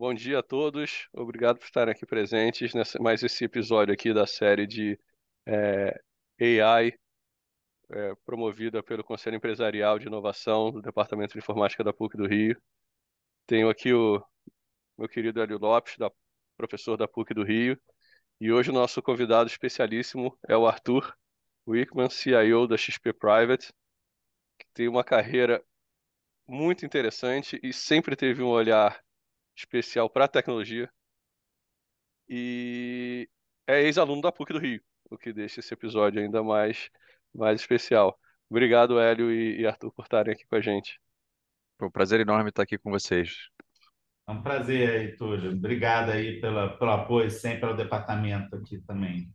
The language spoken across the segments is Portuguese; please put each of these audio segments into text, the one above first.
Bom dia a todos. Obrigado por estarem aqui presentes nesse mais esse episódio aqui da série de é, AI é, promovida pelo Conselho Empresarial de Inovação do Departamento de Informática da PUC do Rio. Tenho aqui o meu querido Hélio Lopes, da, professor da PUC do Rio, e hoje o nosso convidado especialíssimo é o Arthur Wickman, CIO da XP Private, que tem uma carreira muito interessante e sempre teve um olhar especial para tecnologia. E é ex-aluno da PUC do Rio, o que deixa esse episódio ainda mais, mais especial. Obrigado, Hélio e Arthur, por estarem aqui com a gente. Foi um prazer enorme estar aqui com vocês. É um prazer aí, Túlio. Obrigado aí pela, pelo apoio sempre ao departamento aqui também.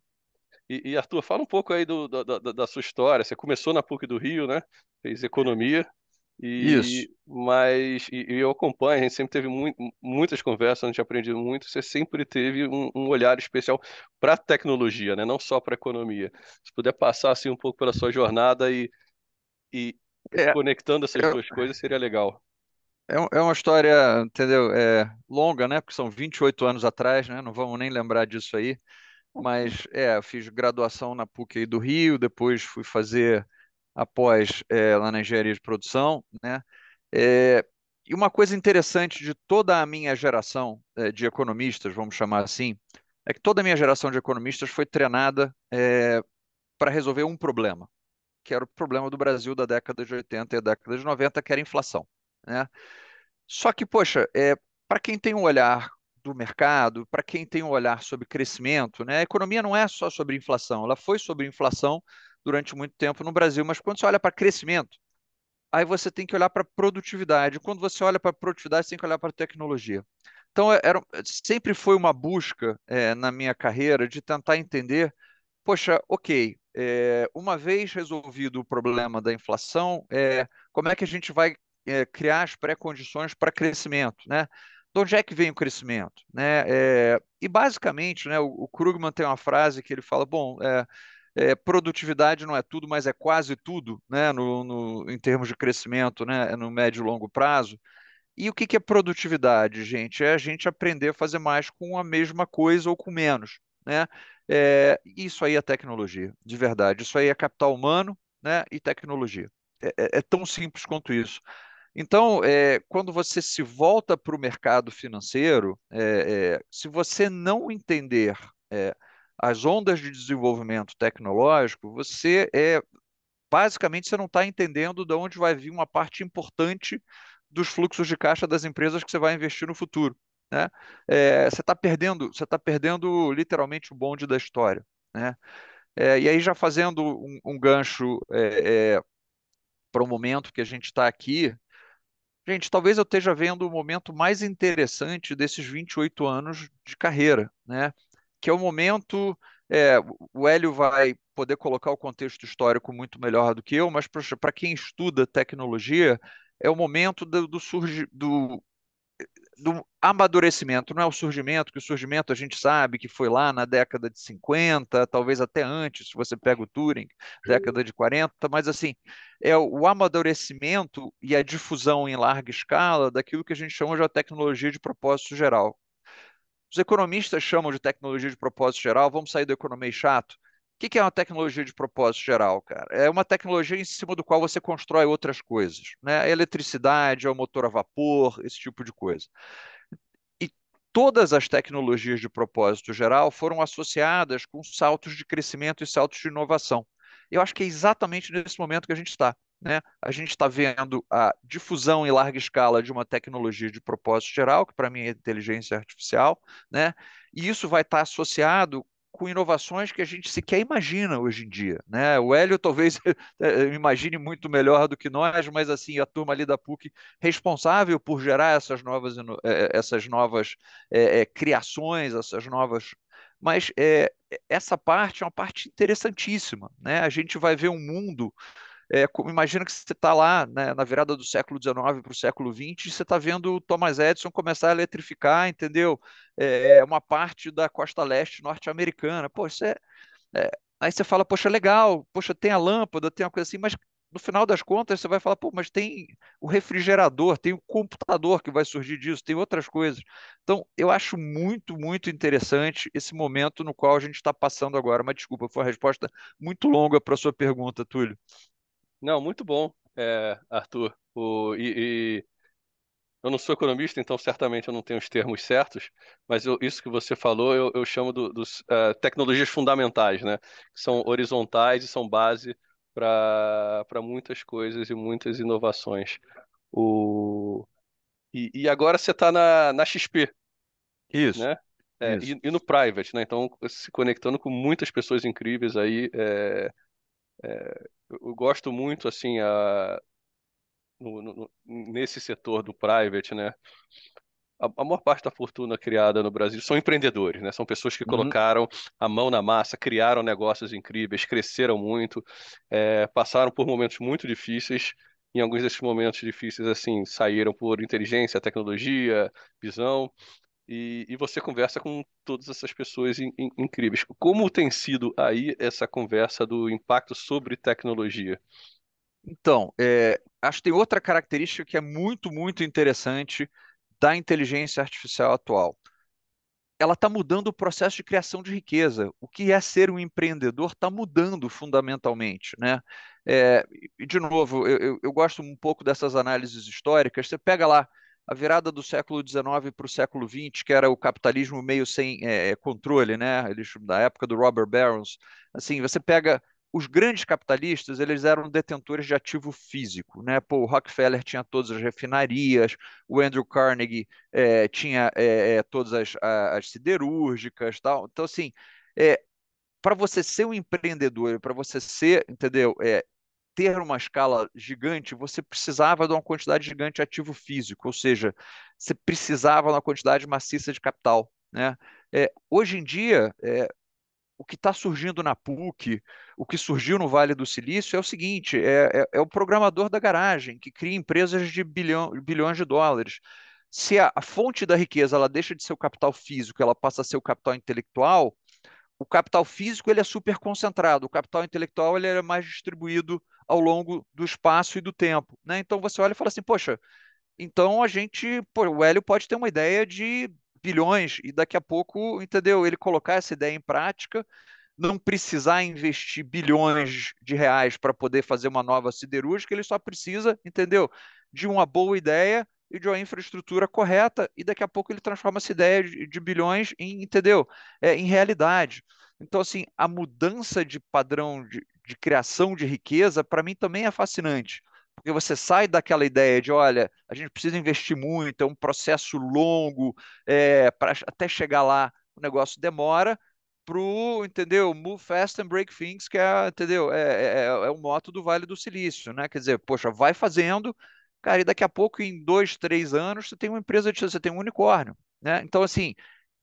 E, e Arthur, fala um pouco aí do, do, da, da sua história. Você começou na PUC do Rio, né? Fez economia. É. E, Isso. Mas e, eu acompanho, a gente sempre teve muitas conversas, a gente aprendeu muito. Você sempre teve um, um olhar especial para a tecnologia, né? não só para a economia. Se puder passar assim, um pouco pela sua jornada e, e é, conectando essas eu... duas coisas, seria legal. É, é uma história, entendeu? É longa, né? Porque são 28 anos atrás, né? Não vamos nem lembrar disso aí. Mas é, fiz graduação na PUC aí do Rio, depois fui fazer após é, lá na engenharia de produção, né? É, e uma coisa interessante de toda a minha geração é, de economistas, vamos chamar assim, é que toda a minha geração de economistas foi treinada para resolver um problema, que era o problema do Brasil da década de 80 e da década de 90, que era a inflação, né? Só que, poxa, é, para quem tem um olhar do mercado, para quem tem um olhar sobre crescimento, né? A economia não é só sobre inflação, ela foi sobre inflação durante muito tempo no Brasil. Mas quando você olha para crescimento, aí você tem que olhar para produtividade. Quando você olha para produtividade, você tem que olhar para tecnologia. Então, é, era, sempre foi uma busca é, na minha carreira de tentar entender, poxa, ok, é, uma vez resolvido o problema da inflação, é, como é que a gente vai é, criar as pré-condições para crescimento, né? De onde é que vem o crescimento, né? É, e basicamente, né, o, o Krugman tem uma frase que ele fala, bom, é, produtividade não é tudo, mas é quase tudo, né, no, no, em termos de crescimento, né, é no médio e longo prazo. E o que, que é produtividade, gente? É a gente aprender a fazer mais com a mesma coisa ou com menos, né? É, isso aí é tecnologia, de verdade. Isso aí é capital humano, né, e tecnologia. É, é, é tão simples quanto isso. Então, é, quando você se volta para o mercado financeiro, é, se você não entender as ondas de desenvolvimento tecnológico, você é basicamente você não está entendendo de onde vai vir uma parte importante dos fluxos de caixa das empresas que você vai investir no futuro. Né? É, você está perdendo, você está perdendo literalmente o bonde da história. Né? É, e aí já fazendo um, um gancho é, é para o momento que a gente está aqui, gente, talvez eu esteja vendo o momento mais interessante desses 28 anos de carreira, né? que é o momento. É, o Hélio vai poder colocar o contexto histórico muito melhor do que eu, mas para quem estuda tecnologia, é o momento do, do, surgi, do, do amadurecimento, não é o surgimento, que o surgimento a gente sabe que foi lá na década de 50, talvez até antes, se você pega o Turing, década de 40, mas assim, é o amadurecimento e a difusão em larga escala daquilo que a gente chama de tecnologia de propósito geral, os economistas chamam de tecnologia de propósito geral, vamos sair do economia chato. O que é uma tecnologia de propósito geral, cara? É uma tecnologia em cima do qual você constrói outras coisas, né? A eletricidade, é o motor a vapor, esse tipo de coisa. E todas as tecnologias de propósito geral foram associadas com saltos de crescimento e saltos de inovação. Eu acho que é exatamente nesse momento que a gente está. Né? A gente está vendo a difusão em larga escala de uma tecnologia de propósito geral, que para mim é inteligência artificial, né? e isso vai estar tá associado com inovações que a gente sequer imagina hoje em dia. Né? O Hélio talvez eh, imagine muito melhor do que nós, mas assim a turma ali da PUC responsável por gerar essas novas, eh, eh, essas novas é, é, criações, essas novas mas é, essa parte é uma parte interessantíssima. Né? A gente vai ver um mundo é, imagina que você está lá né, na virada do século XIX para o século XX, você está vendo o Thomas Edison começar a eletrificar, entendeu? É, é, uma parte da costa leste norte-americana. Pô, isso é, é, aí você fala, poxa, legal, poxa, tem a lâmpada, tem uma coisa assim, mas no final das contas você vai falar, pô, mas tem o refrigerador, tem o computador que vai surgir disso, tem outras coisas. Então, eu acho muito, muito interessante esse momento no qual a gente está passando agora. Mas desculpa, foi uma resposta muito longa para a sua pergunta, Túlio. Não, muito bom, é, Arthur. O, e, e, eu não sou economista, então certamente eu não tenho os termos certos, mas eu, isso que você falou eu, eu chamo do, dos uh, tecnologias fundamentais, né? Que são horizontais e são base para muitas coisas e muitas inovações. O... E, e agora você está na, na XP. Isso. Né? É, Isso. E, e, no private, né? Então, se conectando com muitas pessoas incríveis aí. É, é, eu, gosto muito, assim, a, no, no, nesse setor do private, né? A, a, maior parte da fortuna criada no Brasil são empreendedores, né? São pessoas que uhum. colocaram a mão na massa, criaram negócios incríveis, cresceram muito, é, passaram por momentos muito difíceis. Em alguns desses momentos difíceis, assim, saíram por inteligência, tecnologia, visão. E, e, você conversa com todas essas pessoas in, in, incríveis. Como tem sido aí essa conversa do impacto sobre tecnologia? Então, é, acho que tem outra característica que é muito, muito interessante da inteligência artificial atual. Ela está mudando o processo de criação de riqueza. O que é ser um empreendedor está mudando fundamentalmente. Né? É, e, de novo, eu, eu, eu gosto um pouco dessas análises históricas. Você pega lá a virada do século XIX para o século XX, que era o capitalismo meio sem é, é, controle, né? Eles, da época do Robert Barons. Assim, você pega os grandes capitalistas, eles eram detentores de ativo físico, né? Pô, o Rockefeller tinha todas as refinarias, o Andrew Carnegie é, tinha é, é todas as, as, siderúrgicas, tal. Então, assim, é, para você ser um empreendedor, para você ser, entendeu? É, ter uma escala gigante, você precisava de uma quantidade gigante de ativo físico, ou seja, você precisava de uma quantidade maciça de capital. Né? É, hoje em dia, é, o que está surgindo na PUC, o que surgiu no Vale do Silício é o seguinte: é, é, é o programador da garagem que cria empresas de bilhão, bilhões de dólares. Se a, a fonte da riqueza ela deixa de ser o capital físico, ela passa a ser o capital intelectual, o capital físico ele é super concentrado, o capital intelectual ele é mais distribuído ao longo do espaço e do tempo. Né? Então você olha e fala assim, poxa, então a gente, pô, o Hélio pode ter uma ideia de bilhões e daqui a pouco, entendeu? Ele colocar essa ideia em prática, não precisar investir bilhões de reais para poder fazer uma nova siderúrgica, ele só precisa, entendeu? De uma boa ideia e de uma infraestrutura correta e daqui a pouco ele transforma essa ideia de, bilhões em, entendeu? É, em realidade. Então, assim, a mudança de padrão de, de criação de riqueza, para mim também é fascinante, porque você sai daquela ideia de, olha, a gente precisa investir muito, é um processo longo, é, até chegar lá o negócio demora, o, entendeu? Move fast and break things, que é, entendeu? É, é, é, é o moto do Vale do Silício, né? Quer dizer, poxa, vai fazendo, cara, e daqui a pouco, em dois, três anos, você tem uma empresa de você tem um unicórnio, né? Então, assim,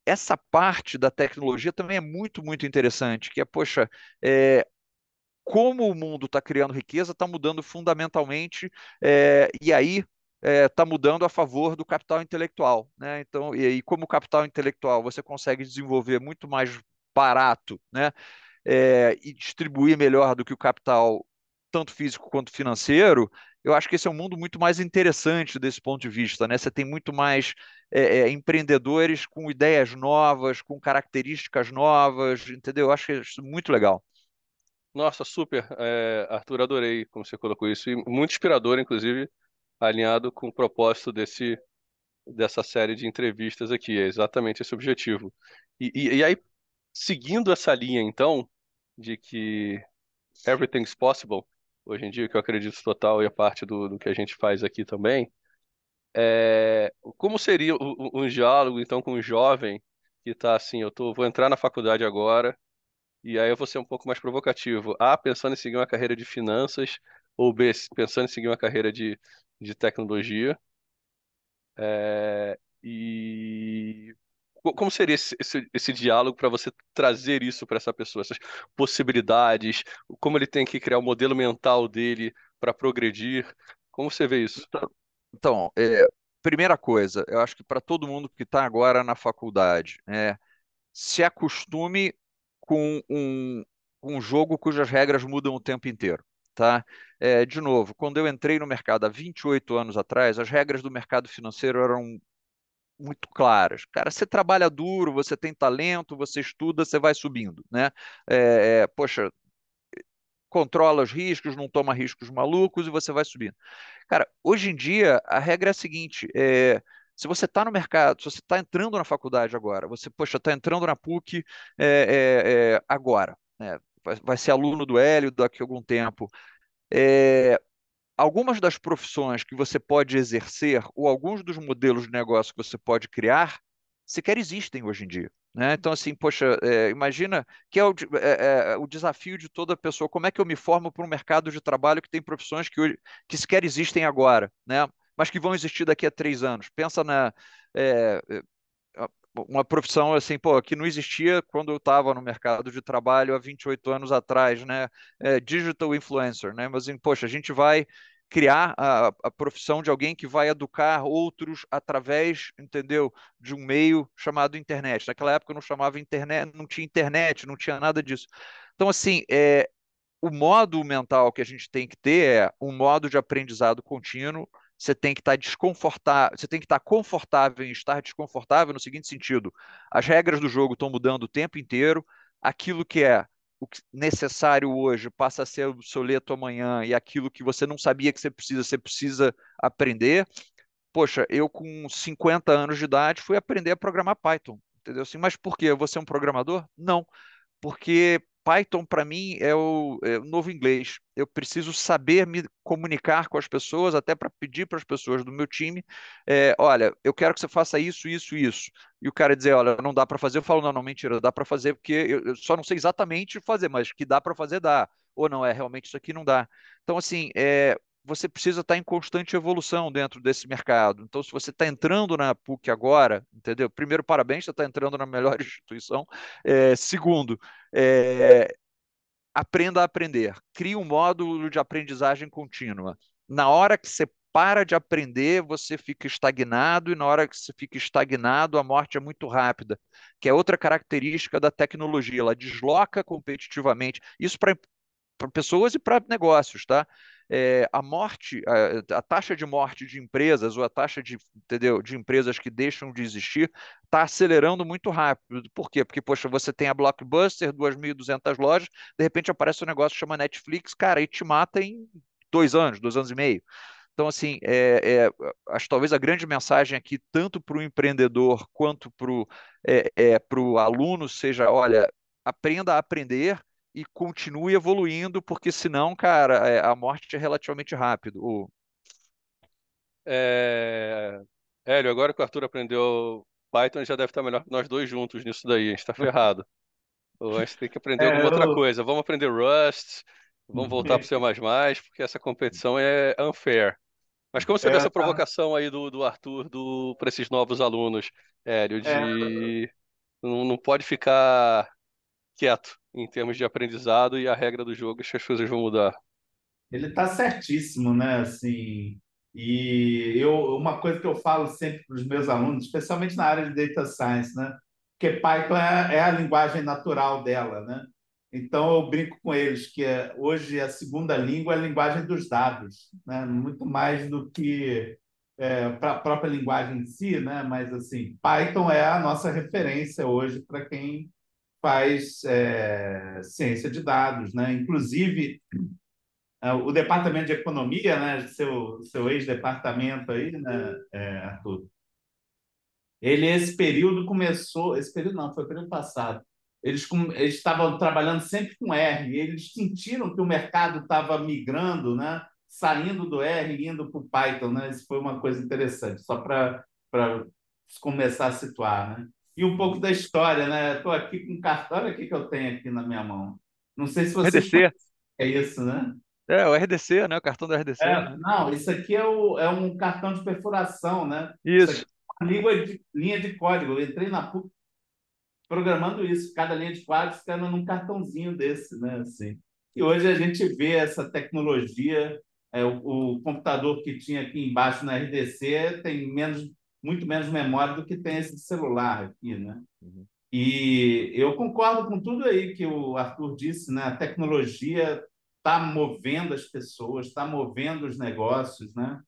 essa parte da tecnologia também é muito, muito interessante, que é, poxa, é, como o mundo está criando riqueza está mudando fundamentalmente, é, e aí está eh, é, mudando a favor do capital intelectual. Né? Então, e, e como capital intelectual você consegue desenvolver muito mais barato né? É, e distribuir melhor do que o capital, tanto físico quanto financeiro, eu acho que esse é um mundo muito mais interessante desse ponto de vista. Né? Você tem muito mais é, empreendedores com ideias novas, com características novas, entendeu? Eu acho que é muito legal. Nossa, super, é, Arthur, adorei como você colocou isso, e muito inspirador, inclusive, alinhado com o propósito desse, dessa série de entrevistas aqui, é exatamente esse objetivo. E, e, e aí, seguindo essa linha, então, de que everything's possible, hoje em dia, que eu acredito total e a parte do, do que a gente faz aqui também, é, como seria um, um diálogo, então, com um jovem que está assim, eu tô, vou entrar na faculdade agora, e aí eu vou ser um pouco mais provocativo. A, pensando em seguir uma carreira de finanças, ou B, pensando em seguir uma carreira de, de tecnologia. É, e como seria esse, esse, esse diálogo para você trazer isso para essa pessoa, essas possibilidades, como ele tem que criar o modelo mental dele para progredir? Como você vê isso? Então, então, é, primeira coisa, eu acho que para todo mundo que está agora na faculdade, é, se acostume com um, um jogo cujas regras mudam o tempo inteiro. Tá? É, de novo, quando eu entrei no mercado há 28 anos atrás, as regras do mercado financeiro eram muito claras. Cara, você trabalha duro, você tem talento, você estuda, você vai subindo, né? É, é, poxa, controla os riscos, não toma riscos malucos e você vai subindo. Cara, hoje em dia a regra é a seguinte: é, se você está no mercado, se você está entrando na faculdade agora, você, poxa, está entrando na PUC é, é, agora, né? vai, vai, ser aluno do Hélio daqui a algum tempo. É, algumas das profissões que você pode exercer ou alguns dos modelos de negócio que você pode criar sequer existem hoje em dia. Né? Então, assim, poxa, é, imagina que é o, é, é, é o, desafio de toda pessoa. Como é que eu me formo para um mercado de trabalho que tem profissões que, que sequer existem agora? Né? mas que vão existir daqui a três anos. Pensa na é, é uma profissão assim, pô, que não existia quando eu estava no mercado de trabalho há 28 anos atrás, né? É, digital influencer, né? Mas, assim, poxa, a gente vai criar a, a, profissão de alguém que vai educar outros através, entendeu, de um meio chamado internet. Naquela época não chamava internet, não tinha internet, não tinha nada disso. Então, assim, é, o modo mental que a gente tem que ter é um modo de aprendizado contínuo, você tem que estar tá desconfortável, você tem que estar tá confortável em estar desconfortável no seguinte sentido: as regras do jogo estão mudando o tempo inteiro, aquilo que é o necessário hoje passa a ser obsoleto amanhã e aquilo que você não sabia que você precisa, você precisa aprender. Poxa, eu com 50 anos de idade fui aprender a programar Python, entendeu? Assim, mas por quê? Você é um programador? Não, porque Python para mim é o, é o, novo inglês. Eu preciso saber me comunicar com as pessoas, até para pedir para as pessoas do meu time, é, olha, eu quero que você faça isso, isso, isso. E o cara dizer, olha, não dá para fazer. Eu falo, não, não, mentira, dá para fazer porque eu, eu só não sei exatamente fazer, mas que dá para fazer dá. Ou não é realmente isso aqui não dá. Então assim, é, você precisa estar tá em constante evolução dentro desse mercado. Então, se você está entrando na PUC agora, entendeu? Primeiro, parabéns, você está entrando na melhor instituição. É, segundo, é, aprenda a aprender. Crie um módulo de aprendizagem contínua. Na hora que você para de aprender, você fica estagnado, e na hora que você fica estagnado, a morte é muito rápida, que é outra característica da tecnologia. Ela desloca competitivamente. Isso para pessoas e para negócios, tá? é, a morte, a, a, taxa de morte de empresas ou a taxa de, entendeu, de empresas que deixam de existir está acelerando muito rápido. Por quê? Porque, poxa, você tem a Blockbuster, 2.200 lojas, de repente aparece um negócio que chama Netflix, cara, e te mata em dois anos, dois anos e meio. Então, assim, é, é, acho talvez a grande mensagem aqui, tanto para o empreendedor quanto para o é, é, aluno, seja, olha, aprenda a aprender, e continue evoluindo, porque senão, cara, é, a morte é relativamente rápido. O... É... Hélio, agora que o Arthur aprendeu Python, já deve estar melhor que nós dois juntos nisso daí, a gente está ferrado. a gente tem que aprender é, alguma eu... outra coisa. Vamos aprender Rust, vamos voltar para o uhum. C++, porque essa competição é unfair. Mas como você é, vê essa tá. provocação aí do, do Arthur do, para esses novos alunos, Hélio, é. de... É. Não, não pode ficar quieto em termos de aprendizado e a regra do jogo, acho é que as coisas vão mudar. Ele está certíssimo, né? Assim, e eu, uma coisa que eu falo sempre para os meus alunos, especialmente na área de data science, né? Porque Python é, é a linguagem natural dela, né? Então eu brinco com eles que é, hoje a segunda língua é a linguagem dos dados, né? Muito mais do que é, para a própria linguagem em si, né? Mas assim, Python é a nossa referência hoje para quem faz é, ciência de dados, né? Inclusive é, o departamento de economia, né? Seu seu ex-departamento aí, né, é, Arthur? Ele esse período começou, esse período não, foi o período passado. Eles, eles estavam trabalhando sempre com R, eles sentiram que o mercado estava migrando, né? saindo do R e indo para o Python. Né? Isso foi uma coisa interessante, só para começar a situar. Né? e um pouco da história, né? Estou aqui com um cartão, olha o que eu tenho aqui na minha mão. Não sei se você. RDC. É isso, né? É, o RDC, né? O cartão do RDC. É, né? Não, isso aqui é, o, é um cartão de perfuração, né? Isso. isso é de, linha de código. Eu entrei na PUC programando isso, cada linha de código ficando num cartãozinho desse, né? Assim. E hoje a gente vê essa tecnologia. É, o, o computador que tinha aqui embaixo na RDC tem menos muito menos memória do que tem esse celular aqui, né? Uhum. E eu concordo com tudo aí que o Arthur disse, né? A tecnologia está movendo as pessoas, está movendo os negócios, né?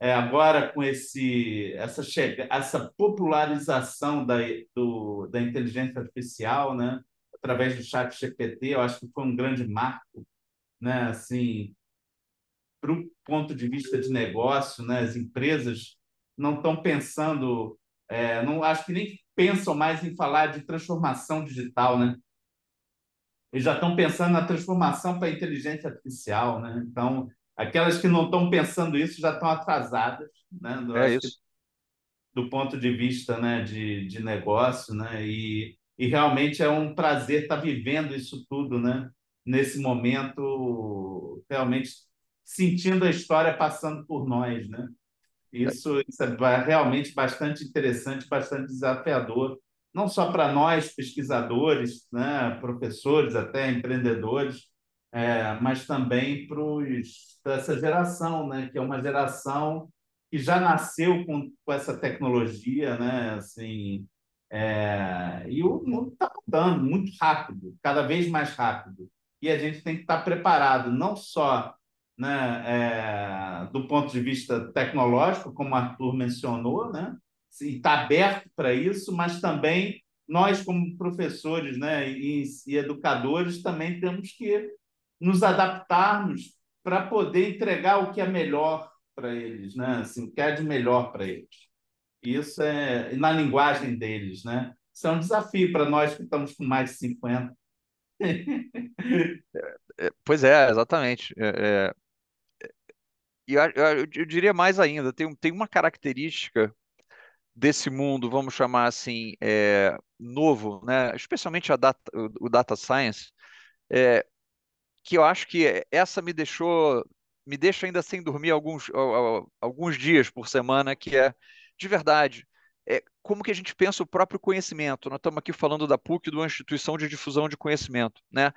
É, agora com esse essa chega, essa popularização da do, da inteligência artificial, né? Através do chat GPT, eu acho que foi um grande marco, né? Assim, para o ponto de vista de negócio, né? As empresas não estão pensando, é, não acho que nem pensam mais em falar de transformação digital, né? Eles já estão pensando na transformação para inteligência artificial, né? Então, aquelas que não estão pensando isso já estão atrasadas, né? é isso. Que, do ponto de vista né, de, de negócio, né? E, e realmente é um prazer estar tá vivendo isso tudo, né? Nesse momento, realmente sentindo a história passando por nós, né? Isso, isso é realmente bastante interessante, bastante desafiador, não só para nós, pesquisadores, né, professores, até empreendedores, é, mas também para essa geração, né, que é uma geração que já nasceu com, com essa tecnologia, né, assim, é, e o mundo está mudando muito rápido, cada vez mais rápido. E a gente tem que estar tá preparado, não só né, é, do ponto de vista tecnológico, como o Arthur mencionou, né, e está aberto para isso, mas também nós, como professores né, e, e educadores, também temos que nos adaptarmos para poder entregar o que é melhor para eles, né, assim, o que é de melhor para eles. Isso é na linguagem deles, né? Isso é um desafio para nós que estamos com mais de 50. É, é, pois é, exatamente. É, é e eu, eu, eu diria mais ainda, tem, tem uma característica desse mundo, vamos chamar assim, é, novo, né? especialmente a data, o, o data science, é, que eu acho que essa me deixou, me deixa ainda sem dormir alguns, alguns dias por semana, que é, de verdade, é, como que a gente pensa o próprio conhecimento. Nós estamos aqui falando da PUC, de uma instituição de difusão de conhecimento. Né?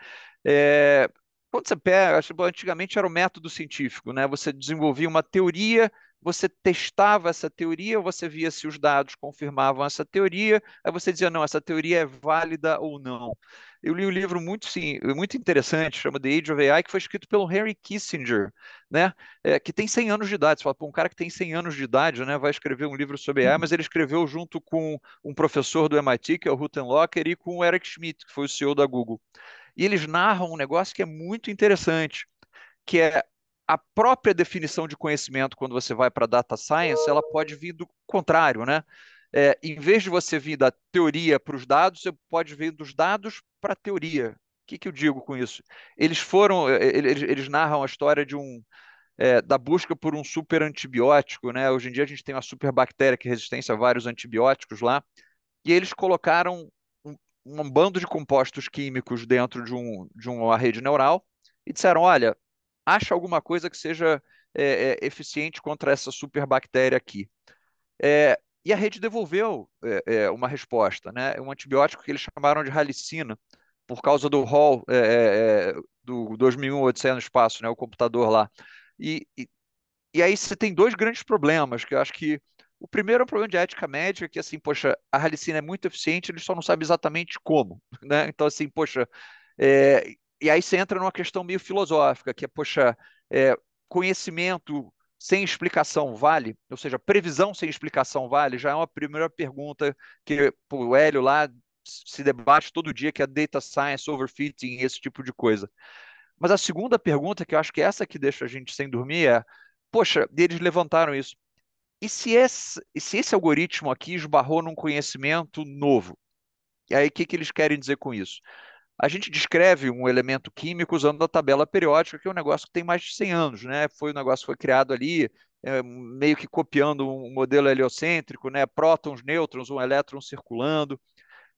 É, quando você pega, antigamente era o método científico, né? Você desenvolvia uma teoria, você testava essa teoria, você via se os dados confirmavam essa teoria, aí você dizia não, essa teoria é válida ou não. Eu li um livro muito sim, muito interessante, chama The Age of AI, que foi escrito pelo Henry Kissinger, né? É, que tem 100 anos de idade. Você fala, Pô, um cara que tem 100 anos de idade, né, vai escrever um livro sobre AI, mas ele escreveu junto com um professor do MIT, que é o Hutton Locker, e com o Eric Schmidt, que foi o CEO da Google. E eles narram um negócio que é muito interessante, que é a própria definição de conhecimento quando você vai para data science, ela pode vir do contrário, né? É, em vez de você vir da teoria para os dados, você pode vir dos dados para a teoria. O que, que eu digo com isso? Eles foram, é, é, eles, eles narram a história de um é, da busca por um super antibiótico, né? Hoje em dia a gente tem uma super bactéria que é resistência a vários antibióticos lá, e eles colocaram um bando de compostos químicos dentro de, um, de uma rede neural e disseram: olha, acha alguma coisa que seja é, é, eficiente contra essa superbactéria aqui. É, e a rede devolveu é, é, uma resposta, né? um antibiótico que eles chamaram de ralicina, por causa do Hall é, do 2001 no Espaço, né? o computador lá. E, e, e aí você tem dois grandes problemas que eu acho que o primeiro é um problema de ética médica, que assim, poxa, a Halicina é muito eficiente, ele só não sabe exatamente como, né? Então, assim, poxa, é... e aí você entra numa questão meio filosófica, que é, poxa, é... conhecimento sem explicação vale? Ou seja, previsão sem explicação vale? Já é uma primeira pergunta que pô, o Hélio lá se debate todo dia, que é data science, overfitting, esse tipo de coisa. Mas a segunda pergunta, que eu acho que é essa que deixa a gente sem dormir, é: poxa, eles levantaram isso. E se esse, se esse algoritmo aqui esbarrou num conhecimento novo? E aí, o que, que eles querem dizer com isso? A gente descreve um elemento químico usando a tabela periódica, que é um negócio que tem mais de 100 anos, né? Foi um negócio que foi criado ali, é, meio que copiando um modelo heliocêntrico, né? Prótons, nêutrons, um elétron circulando.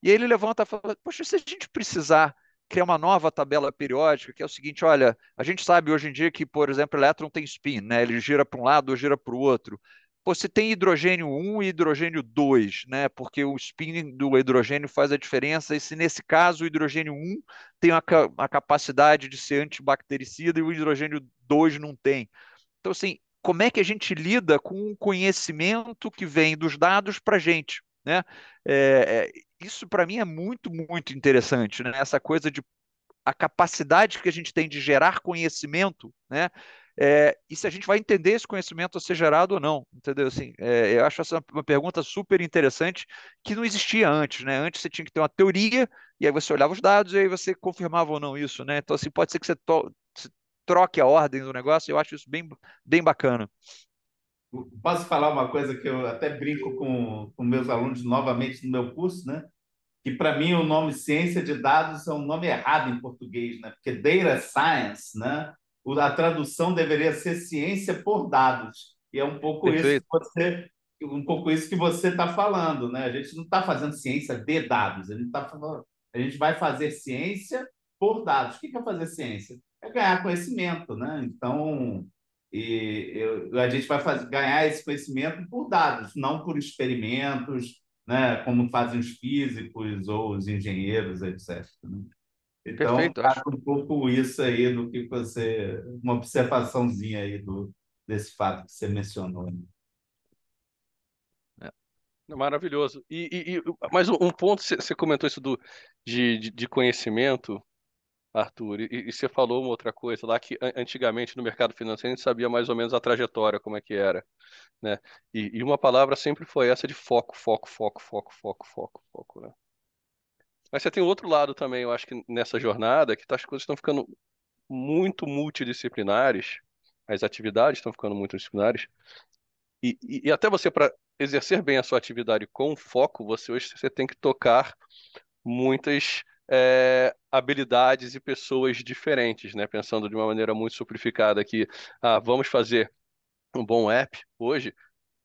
E aí ele levanta e fala: Poxa, se a gente precisar criar uma nova tabela periódica, que é o seguinte: olha, a gente sabe hoje em dia que, por exemplo, o elétron tem spin, né? Ele gira para um lado ou gira para o outro você tem hidrogênio 1 e hidrogênio 2, né? Porque o spin do hidrogênio faz a diferença, e se nesse caso o hidrogênio 1 tem a, a capacidade de ser antibactericida e o hidrogênio 2 não tem. Então, assim, como é que a gente lida com o conhecimento que vem dos dados para a gente? Né? É, é isso para mim é muito, muito interessante, né? Essa coisa de a capacidade que a gente tem de gerar conhecimento, né? É, e se a gente vai entender esse conhecimento a ser gerado ou não, entendeu? Assim, é, eu acho essa uma pergunta super interessante que não existia antes, né? Antes você tinha que ter uma teoria e aí você olhava os dados e aí você confirmava ou não isso, né? Então assim, pode ser que você, você troque a ordem do negócio. Eu acho isso bem, bem bacana. Posso falar uma coisa que eu até brinco com, com meus alunos novamente no meu curso, né? Que para mim o nome ciência de dados é um nome errado em português, né? Porque data science, né? a tradução deveria ser ciência por dados. E é um pouco Perfeito. isso que você um pouco isso que você está falando, né? A gente não está fazendo ciência de dados, a gente, tá falando, a gente vai fazer ciência por dados. O que é fazer ciência? É ganhar conhecimento, né? Então, e, eu, a gente vai fazer, ganhar esse conhecimento por dados, não por experimentos, né? Como fazem os físicos ou os engenheiros, etc. Né? Então, Perfeito, acho um pouco isso aí do que você. Uma observaçãozinha aí do, desse fato que você mencionou. Né? É, maravilhoso. E, e, e, mas um ponto, você comentou isso do, de, de conhecimento, Arthur, e, e, você falou uma outra coisa lá que antigamente no mercado financeiro a gente sabia mais ou menos a trajetória, como é que era. Né? E, e uma palavra sempre foi essa de foco, foco, foco, foco, foco, foco, foco. Né? Mas você tem outro lado também, eu acho que nessa jornada, que tá as coisas estão ficando muito multidisciplinares, as atividades estão ficando muito disciplinares, e, e, e até você, para exercer bem a sua atividade com foco, você hoje você tem que tocar muitas é, habilidades e pessoas diferentes, né? Pensando de uma maneira muito simplificada que ah, vamos fazer um bom app hoje,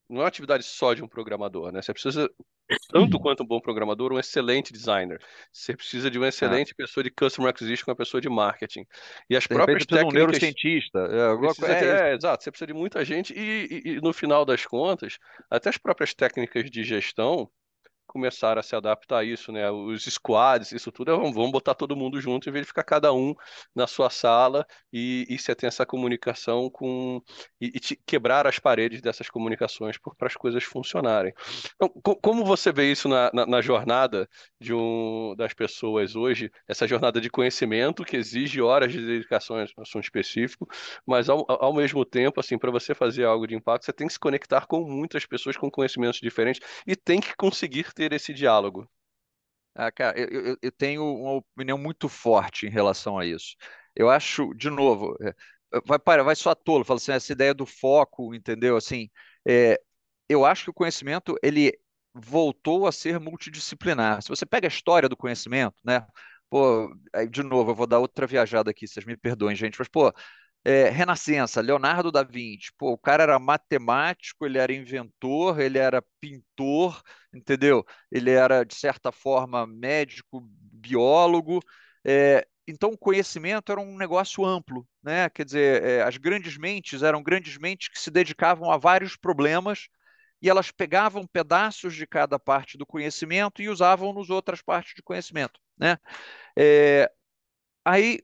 não é uma atividade só de um programador, né? Você precisa tanto uhum. quanto um bom programador, um excelente designer. Você precisa de uma é. excelente ah. pessoa de customer acquisition, uma pessoa de marketing. E as de próprias é técnicas. Um neurocientista. É, é, ter... é, exato. Você precisa de muita gente e, e, e, no final das contas, até as próprias técnicas de gestão começaram a se adaptar a isso, né? Os squads, isso tudo, é, vamos botar todo mundo junto em vez de ficar cada um na sua sala e, e você tem essa comunicação com e, e quebrar as paredes dessas comunicações para as coisas funcionarem. Então, co como você vê isso na, na, na jornada de um, das pessoas hoje, essa jornada de conhecimento que exige horas de dedicação a um assunto específico, mas ao, ao mesmo tempo, assim, para você fazer algo de impacto, você tem que se conectar com muitas pessoas com conhecimentos diferentes e tem que conseguir ter ter esse diálogo. Ah, cara, eu, eu, eu tenho uma opinião muito forte em relação a isso. Eu acho, de novo, é, vai, para, vai só tolo, fala assim, essa ideia do foco, entendeu? Assim, é, eu acho que o conhecimento ele voltou a ser multidisciplinar. Se você pega a história do conhecimento, né? Pô, aí, de novo, eu vou dar outra viajada aqui, vocês me perdoem, gente, mas pô, é, Renascença, Leonardo da Vinci. Pô, o cara era matemático, ele era inventor, ele era pintor, entendeu? Ele era, de certa forma, médico, biólogo. É, então, o conhecimento era um negócio amplo, né? Quer dizer, é, as grandes mentes eram grandes mentes que se dedicavam a vários problemas e elas pegavam pedaços de cada parte do conhecimento e usavam nos outras partes de conhecimento, né? É, aí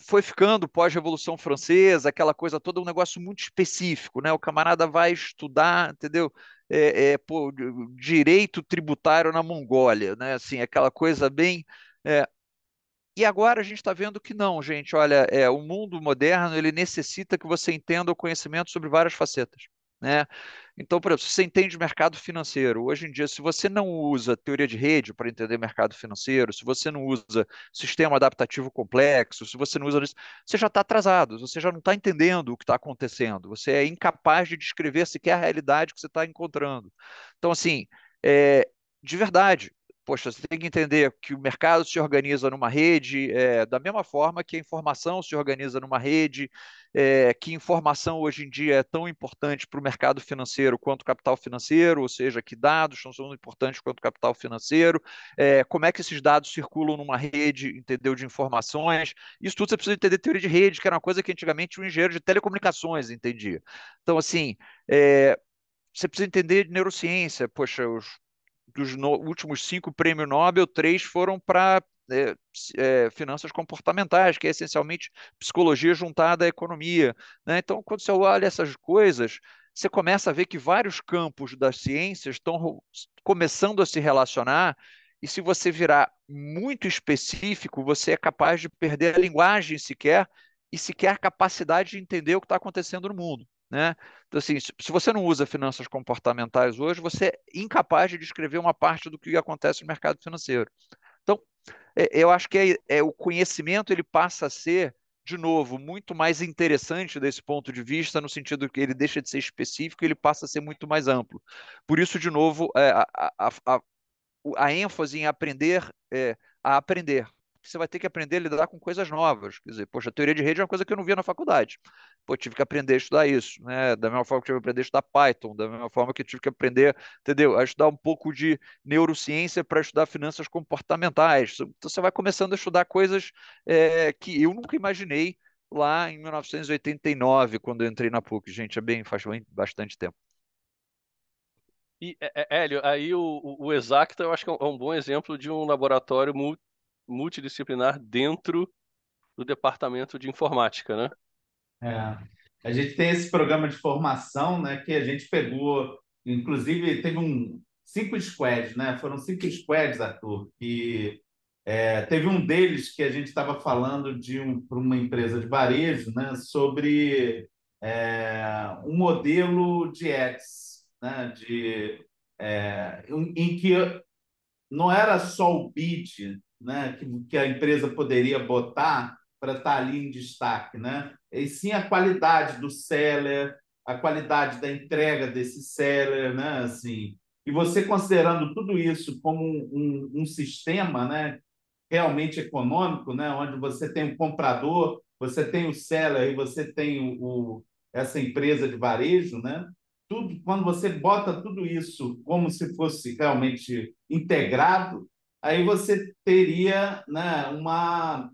foi ficando pós-revolução francesa, aquela coisa toda, um negócio muito específico, né? O camarada vai estudar, entendeu? É, é, pô, direito tributário na Mongólia, né? Assim, aquela coisa bem. É... E agora a gente está vendo que não, gente. Olha, é o mundo moderno ele necessita que você entenda o conhecimento sobre várias facetas. Né? Então, por exemplo, se você entende mercado financeiro, hoje em dia, se você não usa teoria de rede para entender mercado financeiro, se você não usa sistema adaptativo complexo, se você não usa isso, você já está atrasado, você já não está entendendo o que está acontecendo, você é incapaz de descrever sequer a realidade que você está encontrando. Então, assim, é, de verdade, Poxa, você tem que entender que o mercado se organiza numa rede, é, da mesma forma que a informação se organiza numa rede, é, que informação hoje em dia é tão importante para o mercado financeiro quanto o capital financeiro, ou seja, que dados são tão importantes quanto o capital financeiro, é, como é que esses dados circulam numa rede, entendeu, de informações. Isso tudo você precisa entender teoria de rede, que era uma coisa que antigamente o engenheiro de telecomunicações entendia. Então, assim, é, você precisa entender de neurociência, poxa, os dos no, últimos cinco prêmios Nobel, três foram para é, é, finanças comportamentais, que é essencialmente psicologia juntada à economia. Né? Então, quando você olha essas coisas, você começa a ver que vários campos das ciências estão começando a se relacionar, e se você virar muito específico, você é capaz de perder a linguagem sequer e sequer a capacidade de entender o que está acontecendo no mundo. Né? Então, assim, se você não usa finanças comportamentais hoje, você é incapaz de descrever uma parte do que acontece no mercado financeiro. Então, é, eu acho que é, é o conhecimento ele passa a ser, de novo, muito mais interessante desse ponto de vista, no sentido que ele deixa de ser específico e ele passa a ser muito mais amplo. Por isso, de novo, é, a, a, a, a, ênfase em aprender é, a aprender que você vai ter que aprender a lidar com coisas novas. Quer dizer, poxa, a teoria de rede é uma coisa que eu não via na faculdade. Pô, tive que aprender a estudar isso, né? Da mesma forma que tive que aprender a estudar Python, da mesma forma que tive que aprender, entendeu? A estudar um pouco de neurociência para estudar finanças comportamentais. Então você vai começando a estudar coisas é, que eu nunca imaginei lá em 1989, quando eu entrei na PUC. Gente, é bem, faz bastante tempo. E, é, é, Hélio, aí o, o Exacta eu acho que é um é bom exemplo de um laboratório multidisciplinar dentro do departamento de informática, né? É. é. A gente tem esse programa de formação, né, que a gente pegou, inclusive teve um cinco squads, né? Foram cinco squads, Arthur, que é, teve um deles que a gente estava falando de um, para uma empresa de varejo, né, sobre é, um modelo de ads, né, de, é, em que não era só o bid né, que, que a empresa poderia botar para estar tá ali em destaque, né? E sim a qualidade do seller, a qualidade da entrega desse seller, né? Assim, e você considerando tudo isso como um, um, um sistema, né? Realmente econômico, né? Onde você tem o um comprador, você tem o seller e você tem o, o, essa empresa de varejo, né? Tudo, quando você bota tudo isso como se fosse realmente integrado, aí você teria né, uma,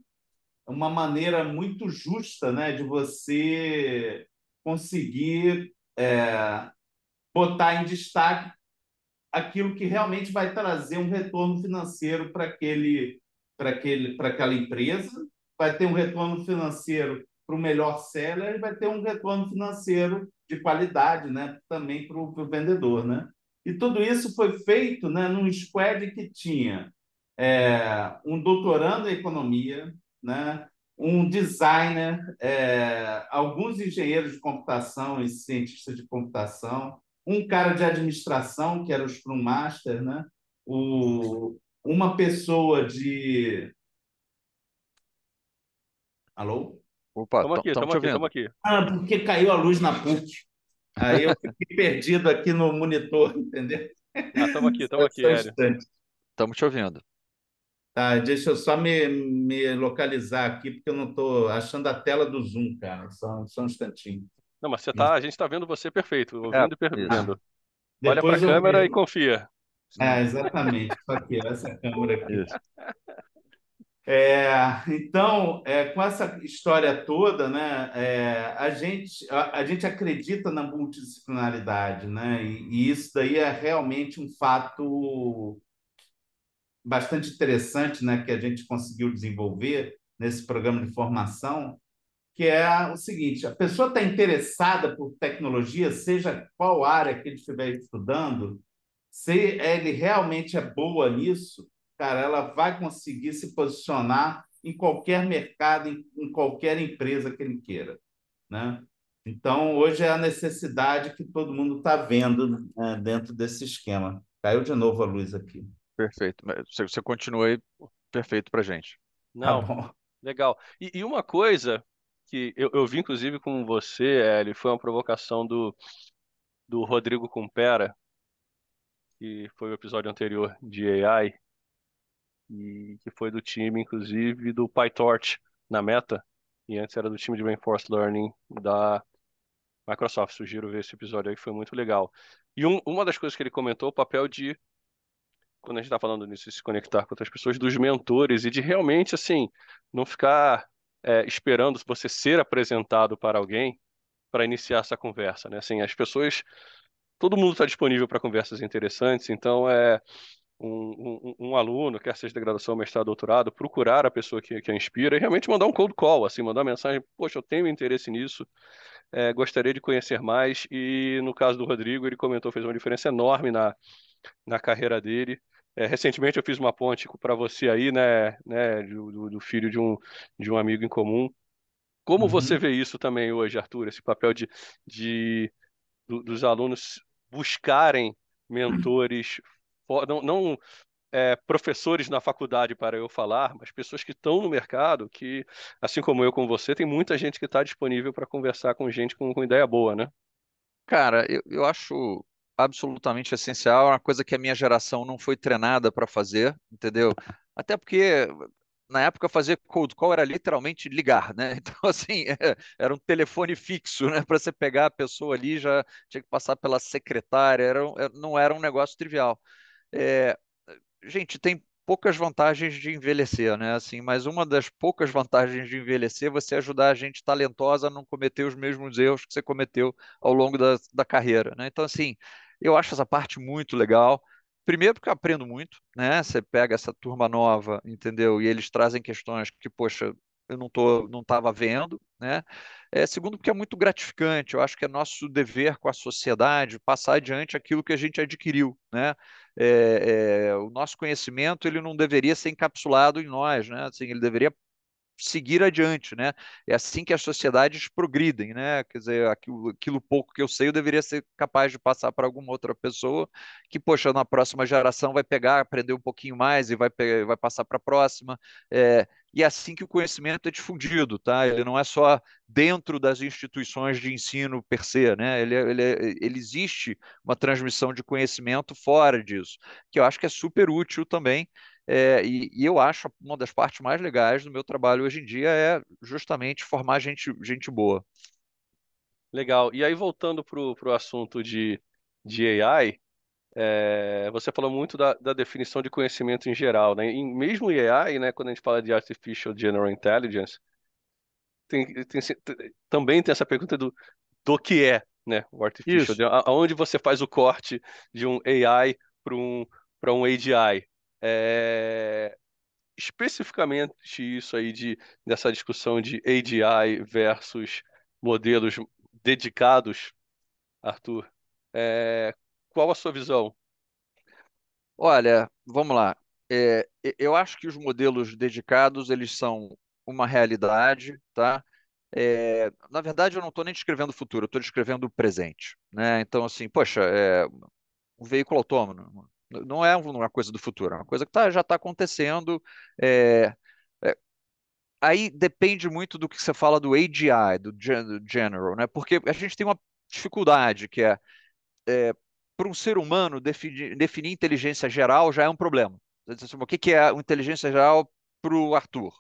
uma maneira muito justa né, de você conseguir é, botar em destaque aquilo que realmente vai trazer um retorno financeiro para aquele para aquele para aquela empresa vai ter um retorno financeiro para o melhor seller e vai ter um retorno financeiro de qualidade né também para o vendedor né e tudo isso foi feito né num squad que tinha é, um doutorando em economia, né? um designer, é, alguns engenheiros de computação e cientistas de computação, um cara de administração, que era o Scrum Master, né? o, uma pessoa de. Alô? Opa, estamos aqui, estamos aqui, estamos aqui. Ah, porque caiu a luz na PUC. Aí eu fiquei perdido aqui no monitor, entendeu? Estamos ah, aqui, estamos aqui, Estamos te ouvindo. Tá, deixa eu só me, me localizar aqui, porque eu não estou achando a tela do Zoom, cara. Só, só um instantinho. Não, mas você tá, a gente está vendo você perfeito, é, ouvindo é, e perguntando. Olha para a câmera e confia. É, exatamente. Só aqui, essa câmera aqui. É, então, é, com essa história toda, né, é, a, gente, a, a, gente acredita na multidisciplinaridade, né, e, e isso daí é realmente um fato bastante interessante né, que a gente conseguiu desenvolver nesse programa de formação, que é o seguinte: a pessoa está interessada por tecnologia, seja qual área que ele estiver estudando, se ele realmente é boa nisso, cara, ela vai conseguir se posicionar em qualquer mercado, em, em qualquer empresa que ele queira, né? Então, hoje é a necessidade que todo mundo está vendo né, dentro desse esquema. Caiu de novo a luz aqui. Perfeito. Você, você continua aí, perfeito para gente. Tá Não, tá legal. E, e, uma coisa que eu, eu vi, inclusive, com você, ele foi uma provocação do, do Rodrigo Cumpera, que foi o episódio anterior de AI, e que foi do time, inclusive, do PyTorch na Meta, e antes era do time de Reinforced Learning da Microsoft. Sugiro ver esse episódio aí, que foi muito legal. E um, uma das coisas que ele comentou, o papel de quando a gente está falando nisso, se conectar com outras pessoas, dos mentores e de realmente, assim, não ficar é, esperando você ser apresentado para alguém para iniciar essa conversa, né? Assim, as pessoas, todo mundo está disponível para conversas interessantes, então é um, um, um, aluno, quer seja de graduação, mestrado, doutorado, procurar a pessoa que, que a inspira e realmente mandar um cold call, assim, mandar uma mensagem, poxa, eu tenho interesse nisso, é, gostaria de conhecer mais e no caso do Rodrigo, ele comentou, fez uma diferença enorme na, na carreira dele, é, recentemente eu fiz uma ponte para você aí, né, né do, do, filho de um, de um amigo em comum. Como uhum. você vê isso também hoje, Arthur, esse papel de, de do, dos alunos buscarem mentores, uhum. não, não é, professores na faculdade para eu falar, mas pessoas que estão no mercado, que, assim como eu com você, tem muita gente que está disponível para conversar com gente com, com, ideia boa, né? Cara, eu, eu acho absolutamente essencial, é uma coisa que a minha geração não foi treinada para fazer, entendeu? Até porque na época fazer cold call era literalmente ligar, né? Então assim, era um telefone fixo, né, para você pegar a pessoa ali, já tinha que passar pela secretária, era, é, não era um negócio trivial. É, gente, tem poucas vantagens de envelhecer, né? Assim, mas uma das poucas vantagens de envelhecer é você ajudar a gente talentosa a não cometer os mesmos erros que você cometeu ao longo da, da carreira, né? Então, assim, eu acho essa parte muito legal. Primeiro porque eu aprendo muito, né? Você pega essa turma nova, entendeu? E eles trazem questões que, poxa, eu não tô, não estava vendo, né? É, segundo porque é muito gratificante. Eu acho que é nosso dever com a sociedade passar adiante aquilo que a gente adquiriu, né? É, é, o nosso conhecimento ele não deveria ser encapsulado em nós, né? Assim, ele deveria seguir adiante, né? É assim que as sociedades progridem, né? Quer dizer, aquilo, aquilo pouco que eu sei, eu deveria ser capaz de passar para alguma outra pessoa que, poxa, na próxima geração vai pegar, aprender um pouquinho mais e vai, vai passar para a próxima. É, e é assim que o conhecimento é difundido, tá? Ele não é só dentro das instituições de ensino per se, né? Ele, é, ele, é, ele existe uma transmissão de conhecimento fora disso, que eu acho que é super útil também é, e, e, eu acho uma das partes mais legais do meu trabalho hoje em dia é justamente formar gente, gente boa. Legal. E aí, voltando para o assunto de, de AI, é, você falou muito da, da, definição de conhecimento em geral, né? E mesmo em AI, né, quando a gente fala de Artificial General Intelligence, tem, tem, também tem essa pergunta do, do que é né, o Artificial General, aonde você faz o corte de um AI para um, um AGI, é, especificamente isso aí de, dessa discussão de ADI versus modelos dedicados, Arthur, é, qual a sua visão? Olha, vamos lá. É, eu acho que os modelos dedicados eles são uma realidade, tá? É, na verdade, eu não estou nem descrevendo o futuro, eu estou descrevendo o presente, né? Então, assim, poxa, é, um veículo autônomo, é não é uma coisa do futuro, é uma coisa que tá, já está acontecendo. É, é, aí depende muito do que você fala do AGI, do, do General, né? Porque a gente tem uma dificuldade que é, é eh, para um ser humano definir, definir, inteligência geral já é um problema. Assim, o que, que é inteligência geral para o Arthur?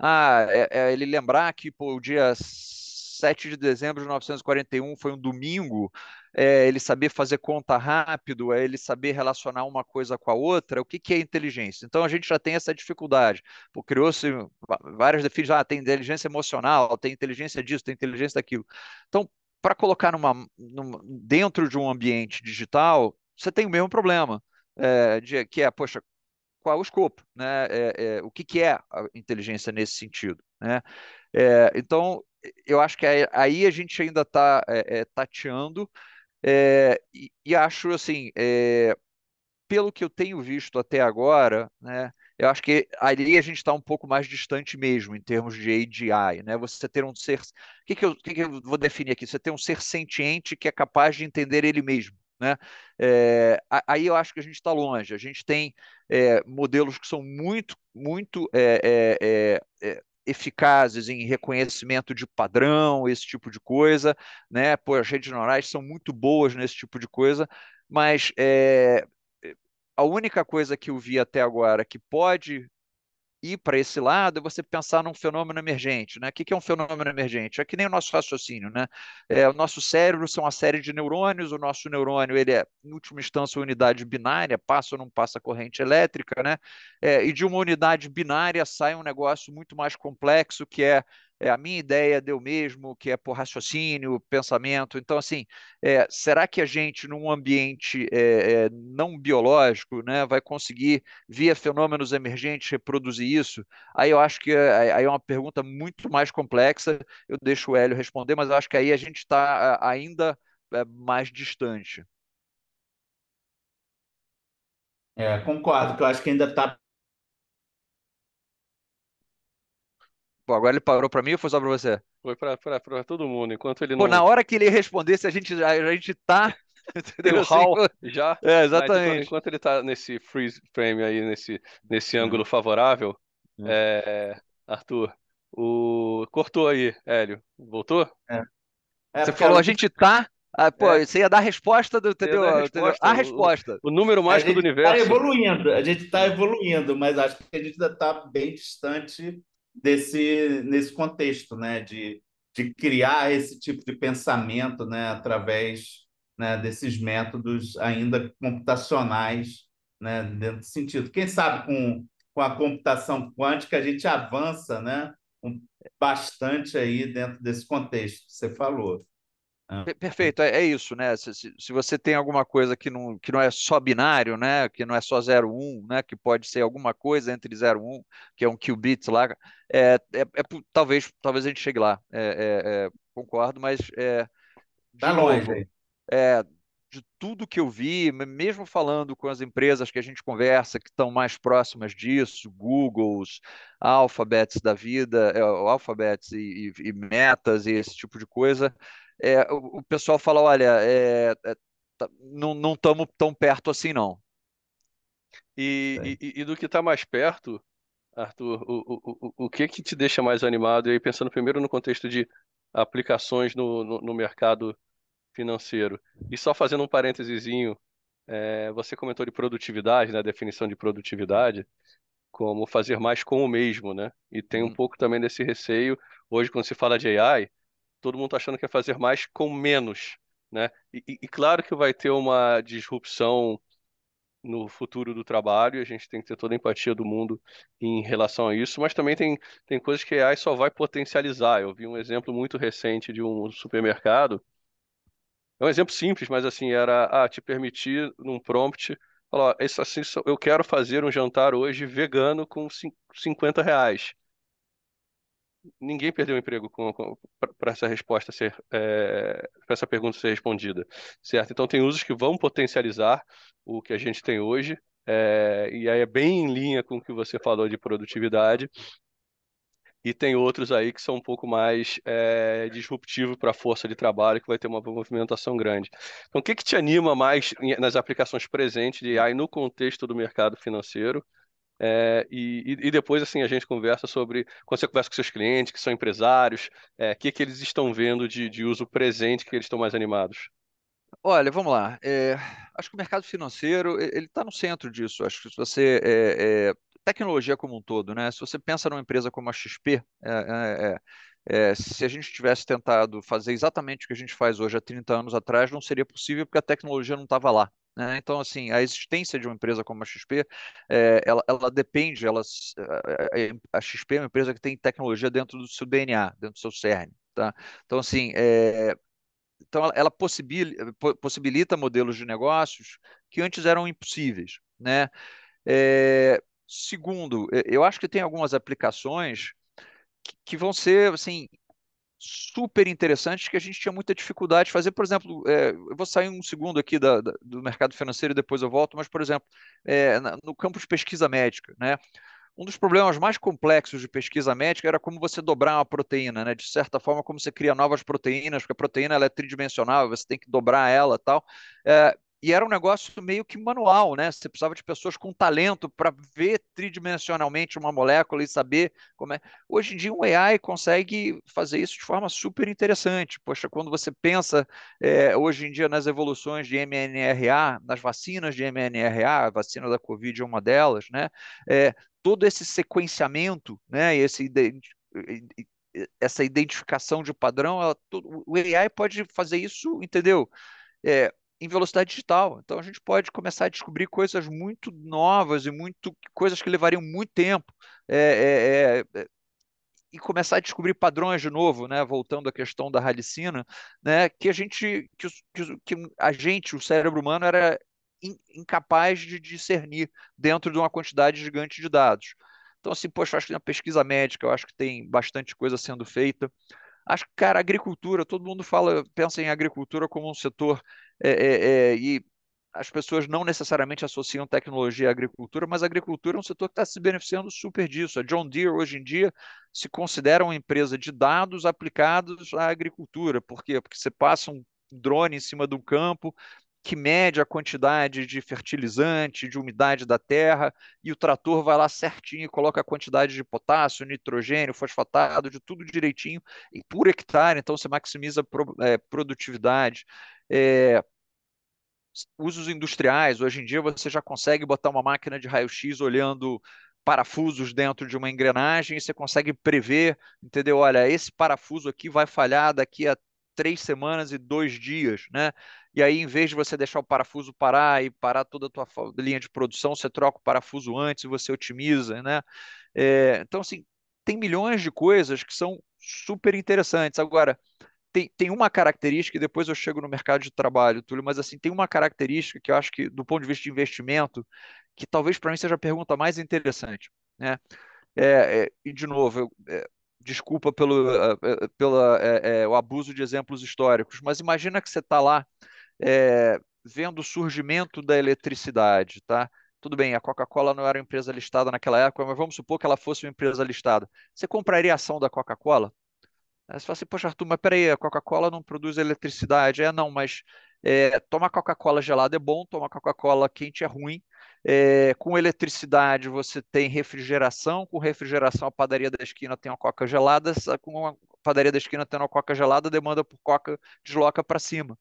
Ah, é, é ele lembrar que pô, o dia 7 de dezembro de 1941 foi um domingo é ele saber fazer conta rápido, é ele saber relacionar uma coisa com a outra. O que, que é inteligência? Então a gente já tem essa dificuldade. Criou-se várias definições. Ah, tem inteligência emocional, tem inteligência disso, tem inteligência daquilo. Então, para colocar numa, numa, dentro de um ambiente digital, você tem o mesmo problema, é, de, que é, poxa, qual o escopo, né? É, é o que, que é a inteligência nesse sentido, né? É, então, eu acho que aí a gente ainda está é, tateando é, e, e, acho assim, é, pelo que eu tenho visto até agora, né, eu acho que ali a gente está um pouco mais distante mesmo em termos de AGI, né? Você ter um ser, o que que, eu, que, que eu vou definir aqui? Você ter um ser sentiente que é capaz de entender ele mesmo. Né? É, aí eu acho que a gente está longe. A gente tem é, modelos que são muito, muito é, é, é, é eficazes em reconhecimento de padrão, esse tipo de coisa, né? Pô, as redes neurais são muito boas nesse tipo de coisa, mas é, a única coisa que eu vi até agora que pode ir para esse lado é você pensar num fenômeno emergente. Né? O que é um fenômeno emergente? É que nem o nosso raciocínio. Né? É, o nosso cérebro são uma série de neurônios, o nosso neurônio ele é, em última instância, uma unidade binária, passa ou não passa corrente elétrica, né? É, e de uma unidade binária sai um negócio muito mais complexo que é é, a minha ideia deu mesmo, que é por raciocínio, pensamento. Então, assim, é, será que a gente, num ambiente é, é não biológico, né, vai conseguir, via fenômenos emergentes, reproduzir isso? Aí eu acho que é, aí é uma pergunta muito mais complexa. Eu deixo o Hélio responder, mas eu acho que aí a gente está ainda é, mais distante. É, concordo, que eu acho que ainda está Pô, agora ele parou para mim ou foi só para você? Foi para todo mundo, enquanto ele não... Pô, na hora que ele respondesse, a gente, a, a gente tá... Entendeu? Assim, hall já. É, exatamente. Mas, enquanto ele tá nesse freeze frame aí, nesse, nesse uhum. ângulo favorável, uhum. é, Arthur, o... cortou aí, Hélio. Voltou? É. É, você falou, a gente tá... Ah, pô, é. você ia dar a resposta do. Entendeu? A resposta. A resposta. O, o, número mágico do tá universo. Está evoluindo, a gente está evoluindo, mas acho que a gente ainda está bem distante desse nesse contexto, né, de, de criar esse tipo de pensamento, né, através né, desses métodos ainda computacionais, né, dentro do sentido. Quem sabe com com a computação quântica a gente avança, né, bastante aí dentro desse contexto que você falou. Ah. Perfeito, é, é, isso, né? Se, se, se, você tem alguma coisa que não, que não é só binário, né? Que não é só 0, 1, né? Que pode ser alguma coisa entre 0 1, que é um qubit lá, é, é, é talvez, talvez a gente chegue lá. É, é, é concordo, mas é, tá longe. Novo, é, de tudo que eu vi, mesmo falando com as empresas que a gente conversa, que estão mais próximas disso, Googles, Alphabets da vida, é, Alphabets e, e, e Metas e esse tipo de coisa, é, o, o, pessoal fala, olha, é, é tá, não estamos tão perto assim não. E, e, e, do que está mais perto, Arthur, o, o, o, que que te deixa mais animado? E aí pensando primeiro no contexto de aplicações no, no, no mercado financeiro. E só fazendo um parênteses, é, você comentou de produtividade, né, a definição de produtividade, como fazer mais com o mesmo, né? E tem um hum. pouco também desse receio hoje quando se fala de AI, todo mundo tá achando que é fazer mais com menos, né? E, e, claro que vai ter uma disrupção no futuro do trabalho, a gente tem que ter toda a empatia do mundo em relação a isso, mas também tem, tem coisas que a AI só vai potencializar. Eu vi um exemplo muito recente de um supermercado, é um exemplo simples, mas assim, era ah, te permitir num prompt, falar, assim, eu quero fazer um jantar hoje vegano com 50 reais ninguém perdeu o emprego para essa resposta ser é, para essa pergunta ser respondida, certo? Então tem usos que vão potencializar o que a gente tem hoje é, e aí é bem em linha com o que você falou de produtividade e tem outros aí que são um pouco mais é, disruptivo para a força de trabalho, que vai ter uma movimentação grande. Então, o que, que te anima mais nas aplicações presentes de AI no contexto do mercado financeiro é, e, e, depois assim a gente conversa sobre quando você conversa com seus clientes que são empresários, é, o é, que que eles estão vendo de, de uso presente que eles estão mais animados. Olha, vamos lá. É, acho que o mercado financeiro ele está no centro disso. Acho que se você é, é, tecnologia como um todo, né? Se você pensa numa empresa como a XP, é, se a gente tivesse tentado fazer exatamente o que a gente faz hoje há 30 anos atrás, não seria possível porque a tecnologia não estava lá. Né? Então, assim, a existência de uma empresa como a XP, é, ela, ela, depende, ela, é, é, é, a XP é uma empresa que tem tecnologia dentro do seu DNA, dentro do seu cerne. Tá? Então, assim, é, então ela, ela possibilita, possibilita, modelos de negócios que antes eram impossíveis. Né? segundo, eu acho que tem algumas aplicações que vão ser assim super interessantes que a gente tinha muita dificuldade de fazer. Por exemplo, é, eu vou sair um segundo aqui da, da, do mercado financeiro e depois eu volto, mas, por exemplo, é, no campo de pesquisa médica, né? Um dos problemas mais complexos de pesquisa médica era como você dobrar uma proteína, né? De certa forma, como você cria novas proteínas, porque a proteína ela é tridimensional, você tem que dobrar ela tal. É, e era um negócio meio que manual, né? Você precisava de pessoas com talento para ver tridimensionalmente uma molécula e saber como é. Hoje em dia, um AI consegue fazer isso de forma super interessante. Poxa, quando você pensa é, hoje em dia nas evoluções de mRNA, nas vacinas de mRNA, a vacina da Covid é uma delas, né? É, todo esse sequenciamento, né? Esse essa identificação de padrão, ela, o AI pode fazer isso, entendeu? É, em velocidade digital. Então a gente pode começar a descobrir coisas muito novas e muito coisas que levariam muito tempo é, é, é, é e começar a descobrir padrões de novo, né? Voltando à questão da ralicina, né? Que a gente, que, que a gente, o cérebro humano era in, incapaz de discernir dentro de uma quantidade gigante de dados. Então assim, poxa, acho que na pesquisa médica, eu acho que tem bastante coisa sendo feita. Acho que, cara, agricultura, todo mundo fala, pensa em agricultura como um setor é, é, é, e as pessoas não necessariamente associam tecnologia à agricultura, mas a agricultura é um setor que está se beneficiando super disso. A John Deere, hoje em dia, se considera uma empresa de dados aplicados à agricultura. Por quê? Porque você passa um drone em cima do campo que mede a quantidade de fertilizante, de umidade da terra, e o trator vai lá certinho e coloca a quantidade de potássio, nitrogênio, fosfatado, de tudo direitinho, e por hectare, então você maximiza a é, produtividade. É, usos industriais, hoje em dia você já consegue botar uma máquina de raio-x olhando parafusos dentro de uma engrenagem e você consegue prever, entendeu? Olha, esse parafuso aqui vai falhar daqui a três semanas e dois dias, né? E aí, em vez de você deixar o parafuso parar e parar toda a tua linha de produção, você troca o parafuso antes e você otimiza, né? É, então, assim, tem milhões de coisas que são super interessantes. Agora, tem, tem uma característica, e depois eu chego no mercado de trabalho, Túlio, mas assim, tem uma característica que eu acho que, do ponto de vista de investimento, que talvez para mim seja a pergunta mais interessante, né? É, é, e de novo, eu, é, desculpa pelo eh, eh, pela, eh, o abuso de exemplos históricos, mas imagina que você está lá vendo o surgimento da eletricidade, tá? Tudo bem, a Coca-Cola não era uma empresa listada naquela época, mas vamos supor que ela fosse uma empresa listada. Você compraria ação da Coca-Cola? Você fala assim, poxa, Arthur, mas peraí, a Coca-Cola não produz eletricidade. É, não, mas tomar Coca-Cola gelada é bom, tomar Coca-Cola quente é ruim. É, com eletricidade você tem refrigeração, com refrigeração a padaria da esquina tem uma coca gelada, com a padaria da esquina tendo uma coca gelada, a demanda por coca desloca para cima.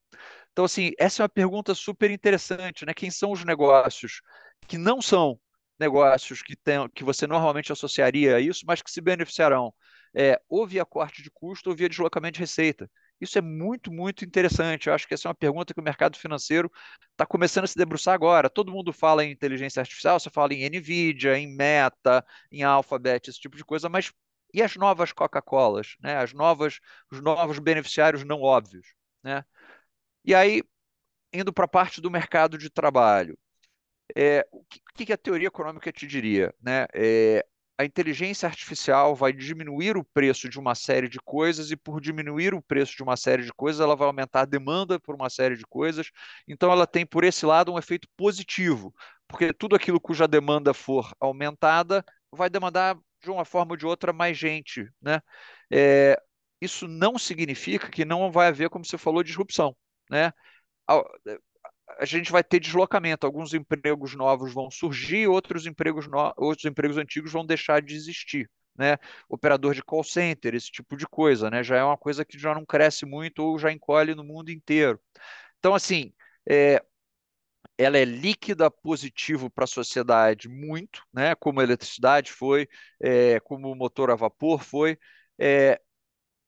Então, assim, essa é uma pergunta super interessante, né? Quem são os negócios que não são negócios que, tem, que você normalmente associaria a isso, mas que se beneficiarão é, ou via corte de custo ou via deslocamento de receita. Isso é muito, muito interessante. Eu acho que essa é uma pergunta que o mercado financeiro está começando a se debruçar agora. Todo mundo fala em inteligência artificial, você fala em Nvidia, em Meta, em Alphabet, esse tipo de coisa, mas e as novas Coca-Colas, né? As novas, os novos beneficiários não óbvios, né? E aí, indo para a parte do mercado de trabalho, é, o que, que, a teoria econômica te diria, né? É, a inteligência artificial vai diminuir o preço de uma série de coisas e por diminuir o preço de uma série de coisas, ela vai aumentar a demanda por uma série de coisas. Então ela tem por esse lado um efeito positivo, porque tudo aquilo cuja demanda for aumentada vai demandar de uma forma ou de outra mais gente, né? É, isso não significa que não vai haver, como você falou, disrupção, né? É, a gente vai ter deslocamento. Alguns empregos novos vão surgir, outros empregos, no... outros empregos antigos vão deixar de existir. Né? Operador de call center, esse tipo de coisa, né? Já é uma coisa que já não cresce muito ou já encolhe no mundo inteiro. Então, assim, é... ela é líquida positivo para a sociedade muito, né? Como a eletricidade foi, é... como o motor a vapor foi. É...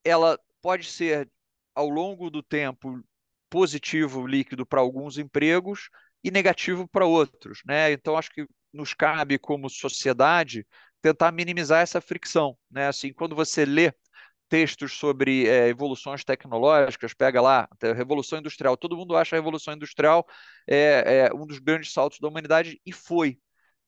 Ela pode ser ao longo do tempo positivo líquido para alguns empregos e negativo para outros. Né? Então, acho que nos cabe, como sociedade, tentar minimizar essa fricção. Né? Assim, quando você lê textos sobre é, evoluções tecnológicas, pega lá, a Revolução Industrial, todo mundo acha a Revolução Industrial é, é um dos grandes saltos da humanidade, e foi.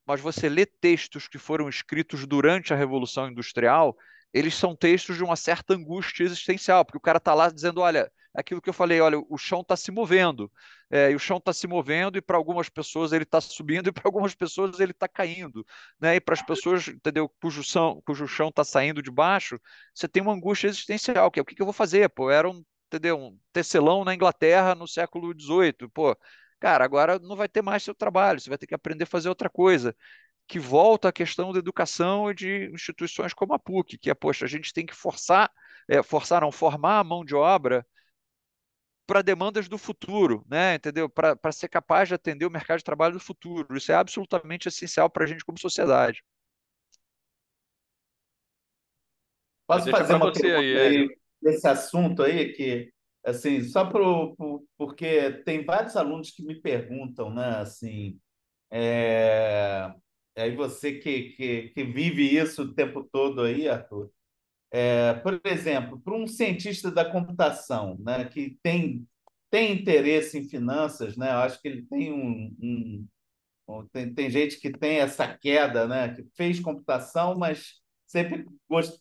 Mas você lê textos que foram escritos durante a Revolução Industrial, eles são textos de uma certa angústia existencial, porque o cara está lá dizendo, olha, aquilo que eu falei, olha, o chão está se movendo, é, e o chão está se movendo, e para algumas pessoas ele está subindo, e para algumas pessoas ele está caindo, né? E para as pessoas, entendeu, cujo, são, cujo chão está saindo de baixo, você tem uma angústia existencial, que é o que, que eu vou fazer, pô, era um, entendeu, um tecelão na Inglaterra no século XVIII, pô, cara, agora não vai ter mais seu trabalho, você vai ter que aprender a fazer outra coisa que volta à questão da educação e de instituições como a PUC, que é, poxa, a gente tem que forçar, é, forçar não, formar a mão de obra para demandas do futuro, né? Entendeu? Para ser capaz de atender o mercado de trabalho do futuro. Isso é absolutamente essencial para a gente como sociedade. Posso fazer uma pergunta aí, aí, assunto aí que assim só pro, pro, porque tem vários alunos que me perguntam, né? Assim, é... aí é, você que, que, que vive isso o tempo todo aí, Arthur. É, por exemplo, para um cientista da computação né, que tem, tem interesse em finanças, né, eu acho que ele tem um, um tem, tem gente que tem essa queda, né? que fez computação, mas sempre gost,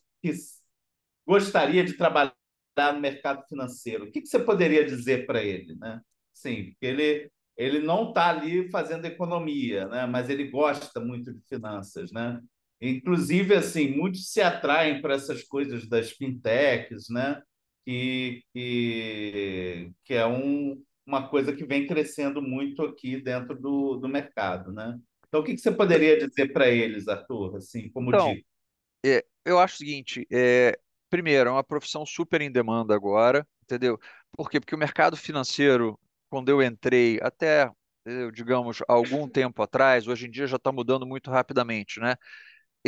gostaria de trabalhar no mercado financeiro. O que, que você poderia dizer para ele? Né? Sim, ele, ele não está ali fazendo economia, né? mas ele gosta muito de finanças. Né? Inclusive, assim, muitos se atraem para essas coisas das fintechs, né? Que, que, que é um, uma coisa que vem crescendo muito aqui dentro do, do mercado, né? Então, o que, que você poderia dizer para eles, Arthur, assim, como então, dica? É, eu acho o seguinte, é, primeiro, é uma profissão super em demanda agora, entendeu? Por quê? Porque o mercado financeiro, quando eu entrei, até digamos, algum tempo atrás, hoje em dia já está mudando muito rapidamente, né?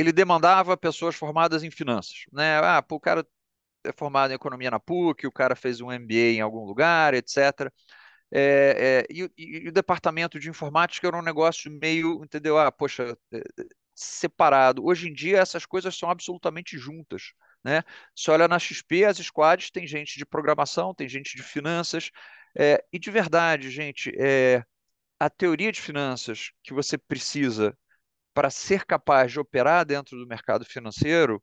ele demandava pessoas formadas em finanças. Né? Ah, pô, o cara é formado em economia na PUC, o cara fez um MBA em algum lugar, etc. É, é, e, e, o departamento de informática era um negócio meio, entendeu? Ah, poxa, é, separado. Hoje em dia essas coisas são absolutamente juntas. Né? Você olha na XP, as squads tem gente de programação, tem gente de finanças. É, e de verdade, gente, é, a teoria de finanças que você precisa para ser capaz de operar dentro do mercado financeiro,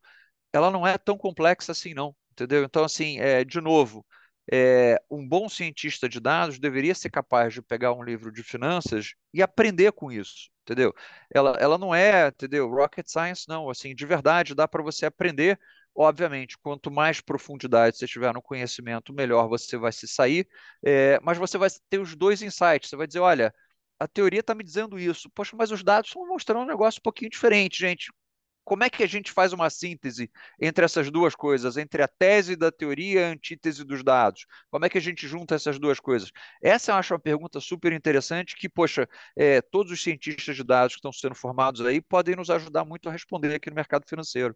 ela não é tão complexa assim, não. Entendeu? Então, assim, é, de novo, é, um bom cientista de dados deveria ser capaz de pegar um livro de finanças e aprender com isso, entendeu? Ela, ela não é, entendeu? Rocket science, não. Assim, de verdade, dá para você aprender. Obviamente, quanto mais profundidade você tiver no conhecimento, melhor você vai se sair. É, mas você vai ter os dois insights. Você vai dizer, olha, a teoria está me dizendo isso. Poxa, mas os dados estão mostrando um negócio um pouquinho diferente, gente. Como é que a gente faz uma síntese entre essas duas coisas, entre a tese da teoria e a antítese dos dados? Como é que a gente junta essas duas coisas? Essa eu acho uma pergunta super interessante que, poxa, é, todos os cientistas de dados que estão sendo formados aí podem nos ajudar muito a responder aqui no mercado financeiro.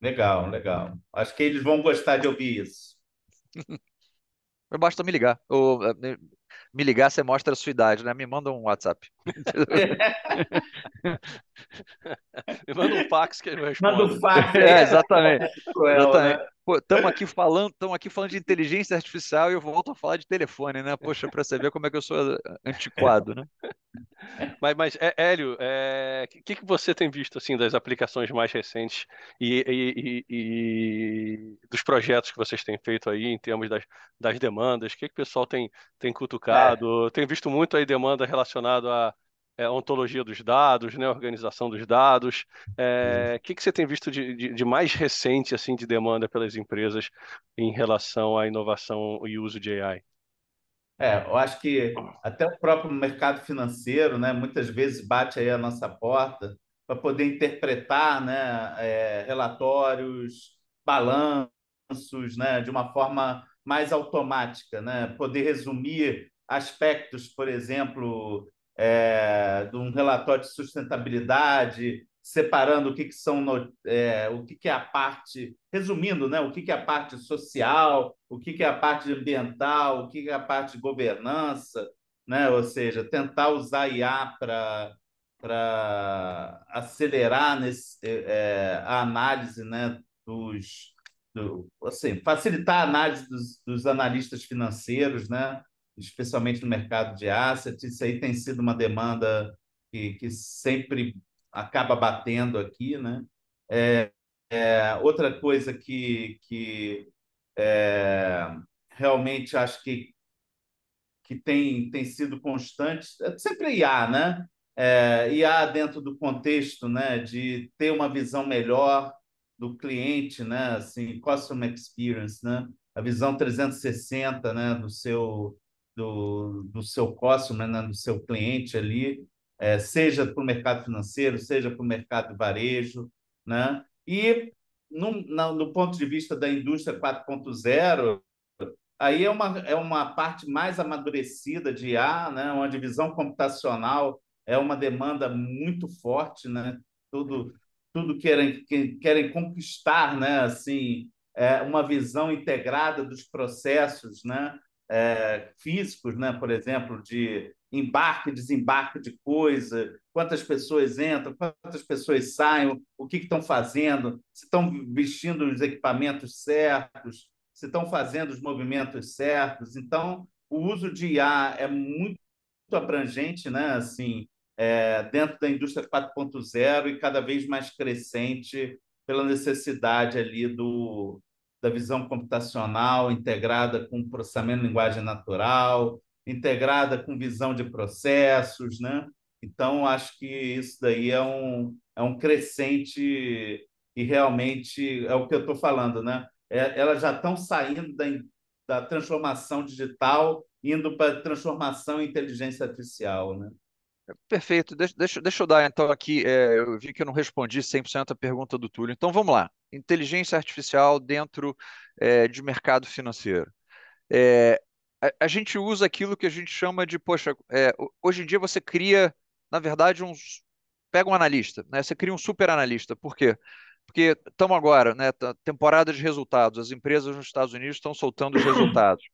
Legal, legal. Acho que eles vão gostar de ouvir isso. Basta me ligar ou é, me ligar, você mostra a sua idade, né? Me manda um WhatsApp. me manda um fax que ele responde. Manda um fax. É, é. exatamente. exatamente. Né? Estamos aqui falando, estamos aqui falando de inteligência artificial e eu volto a falar de telefone, né? Poxa, para você ver como é que eu sou eh, antiquado, né? Mas, mas é, Hélio, o é, que, que você tem visto assim das aplicações mais recentes e, e, e, e dos projetos que vocês têm feito aí em termos das, das demandas? O que, que o pessoal tem, tem cutucado? É. Tem visto muito aí demanda relacionada a é, ontologia dos dados, né, organização dos dados. O é, uhum. que, que você tem visto de, de, de, mais recente assim de demanda pelas empresas em relação à inovação e uso de AI? É, eu acho que até o próprio mercado financeiro, né, muitas vezes bate aí a nossa porta para poder interpretar, né, é, relatórios, balanços, né, de uma forma mais automática, né, poder resumir aspectos, por exemplo, de um relatório de sustentabilidade, separando o que, que são é, o que, que é a parte, resumindo, né, o que, que é a parte social, o que, que é a parte ambiental, o que, que é a parte de governança, né? ou seja, tentar usar IA para para acelerar nesse, é, é, a análise né, dos do, assim, facilitar a análise dos, dos analistas financeiros, né? especialmente no mercado de assets. Isso aí tem sido uma demanda que, que sempre acaba batendo aqui, né? É, é, outra coisa que, que é, realmente acho que, que tem, tem sido constante, é sempre IA, né? É, IA dentro do contexto né, de ter uma visão melhor do cliente, né? Assim, customer experience, né? A visão 360 né, do seu do, do seu customer, né, do seu cliente ali, é, seja para o mercado financeiro, seja para o mercado de varejo. Né? E, no, no ponto de vista da indústria 4.0, aí é uma, é uma parte mais amadurecida de IA, né? uma visão computacional é uma demanda muito forte, né? tudo, tudo querem, querem conquistar né? assim, é, uma visão integrada dos processos, né? é, físicos, né? por exemplo, de embarque e desembarque de coisa, quantas pessoas entram, quantas pessoas saem, o que estão fazendo, se estão vestindo os equipamentos certos, se estão fazendo os movimentos certos. Então, o uso de IA é muito abrangente, né? assim, é, dentro da indústria 4.0 e cada vez mais crescente pela necessidade ali do, da visão computacional integrada com processamento de linguagem natural, integrada com visão de processos, né? Então, acho que isso daí é um, é um crescente e realmente é o que eu estou falando, né? É, elas já estão saindo da, da transformação digital, indo para transformação em inteligência artificial, né? Perfeito. Deixa, deixa, eu dar então aqui. É, eu vi que eu não respondi 100% a pergunta do Túlio. Então vamos lá. Inteligência artificial dentro é, de mercado financeiro. É, a, a, gente usa aquilo que a gente chama de, poxa, é, hoje em dia você cria, na verdade, uns. Pega um analista, né? Você cria um super analista. Por quê? Porque estamos agora, né? Temporada de resultados. As empresas nos Estados Unidos estão soltando os resultados.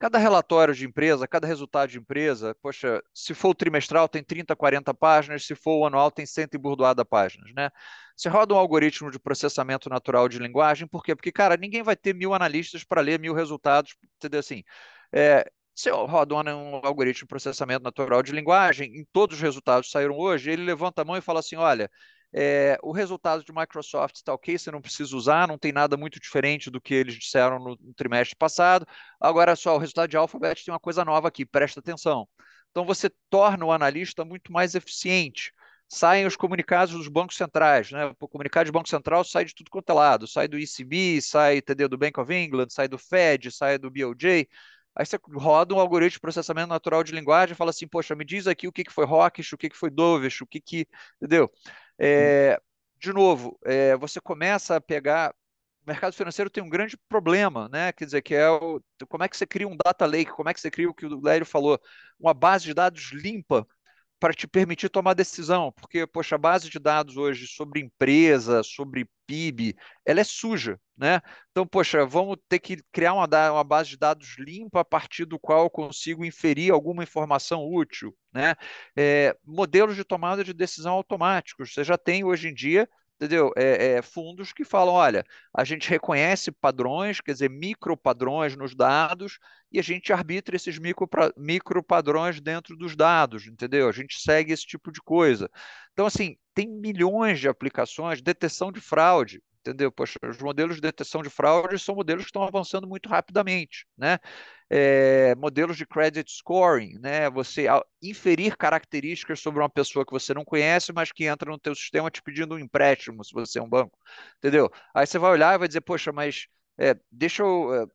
Cada relatório de empresa, cada resultado de empresa, poxa, se for o trimestral tem 30, 40 páginas, se for o anual tem 100 e burdoada páginas, né? Você roda um algoritmo de processamento natural de linguagem, por quê? Porque, cara, ninguém vai ter mil analistas para ler mil resultados, entendeu? Assim, é, você roda um algoritmo de processamento natural de linguagem, em todos os resultados que saíram hoje, ele levanta a mão e fala assim, olha, é, o resultado de Microsoft está ok, você não precisa usar, não tem nada muito diferente do que eles disseram no, no trimestre passado. Agora só, o resultado de Alphabet tem uma coisa nova aqui, presta atenção. Então você torna o analista muito mais eficiente. Saem os comunicados dos bancos centrais, né? O comunicado de Banco Central sai de tudo quanto é lado, sai do ECB, sai TD do Bank of England, sai do Fed, sai do BOJ. Aí você roda um algoritmo de processamento natural de linguagem e fala assim, poxa, me diz aqui o que, que foi Rockish, o que, que foi Dovish, o que, que. Entendeu? É, de novo, é, você começa a pegar. O mercado financeiro tem um grande problema, né? Quer dizer, que é o, como é que você cria um data lake, como é que você cria o que o Lélio falou, uma base de dados limpa para te permitir tomar decisão, porque, poxa, a base de dados hoje sobre empresa, sobre PIB, ela é suja, né? Então, poxa, vamos ter que criar uma, uma base de dados limpa a partir do qual eu consigo inferir alguma informação útil, né? É, modelos de tomada de decisão automáticos, você já tem hoje em dia entendeu? É, é, fundos que falam, olha, a gente reconhece padrões, quer dizer, micro padrões nos dados e a gente arbitra esses micro, micro padrões dentro dos dados, entendeu? A gente segue esse tipo de coisa. Então, assim, tem milhões de aplicações, detecção de fraude, entendeu? Poxa, os modelos de detecção de fraude são modelos que estão avançando muito rapidamente, né? é, modelos de credit scoring, né? Você inferir características sobre uma pessoa que você não conhece, mas que entra no teu sistema te pedindo um empréstimo, se você é um banco, entendeu? Aí você vai olhar e vai dizer, poxa, mas é, deixa eu é, eh,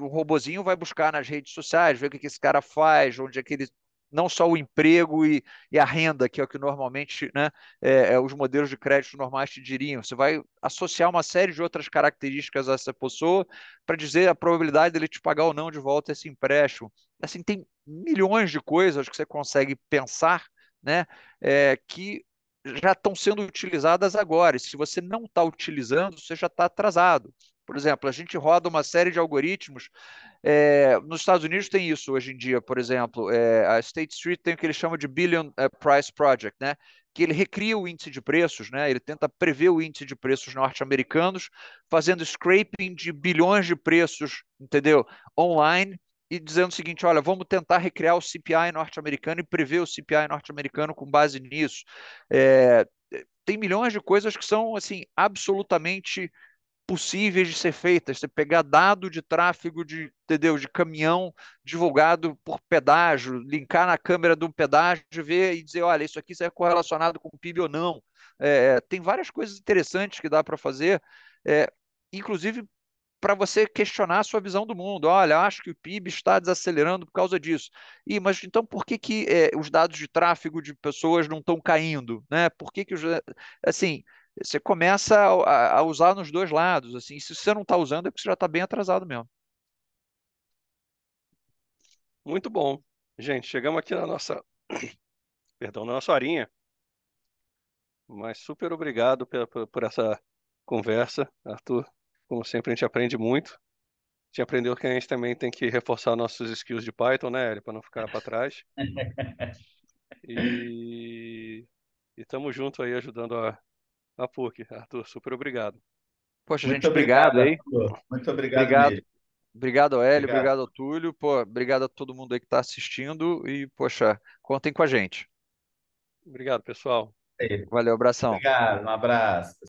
o robozinho vai buscar nas redes sociais, ver o que, que esse cara faz, onde é que ele não só o emprego e, e, a renda, que é o que normalmente né, é, é, os modelos de crédito normais te diriam. Você vai associar uma série de outras características a essa pessoa para dizer a probabilidade dele te pagar ou não de volta esse empréstimo. Assim, tem milhões de coisas que você consegue pensar né, é, que já estão sendo utilizadas agora. E se você não está utilizando, você já está atrasado. Por exemplo, a gente roda uma série de algoritmos. É, nos Estados Unidos tem isso hoje em dia, por exemplo, é, a State Street tem o que eles chamam de Billion eh, Price Project, né? que ele recria o índice de preços, né? ele tenta prever o índice de preços norte-americanos, fazendo scraping de bilhões de preços, entendeu? Online, e dizendo o seguinte: olha, vamos tentar recriar o CPI norte-americano e prever o CPI norte-americano com base nisso. É, tem milhões de coisas que são assim absolutamente possíveis de ser feitas. Você pegar dado de tráfego de, entendeu? de caminhão divulgado por pedágio, linkar na câmera do pedágio, ver e dizer, olha, isso aqui é correlacionado com o PIB ou não. É, tem várias coisas interessantes que dá para fazer, é, inclusive para você questionar a sua visão do mundo. Olha, acho que o PIB está desacelerando por causa disso. E mas então por que, que é, os dados de tráfego de pessoas não estão caindo, né? Por que que os, é, assim você começa a, a, usar nos dois lados. Assim, se você não está usando, é porque você já está bem atrasado mesmo. Muito bom. Gente, chegamos aqui na nossa. Perdão, na nossa horinha. Mas super obrigado por, por, por essa conversa, Arthur. Como sempre, a gente aprende muito. A gente aprendeu que a gente também tem que reforçar nossos skills de Python, né, Eli, para não ficar para trás. e estamos junto aí ajudando a na PUC, Arthur. Super obrigado. Poxa, Muito gente, obrigado, obrigado aí. Arthur. Muito obrigado. Obrigado, mesmo. obrigado Hélio, obrigado. obrigado Túlio. Pô, obrigado a todo mundo aí que está assistindo e, poxa, contem com a gente. Obrigado, pessoal. É Valeu, abração. Obrigado, um abraço.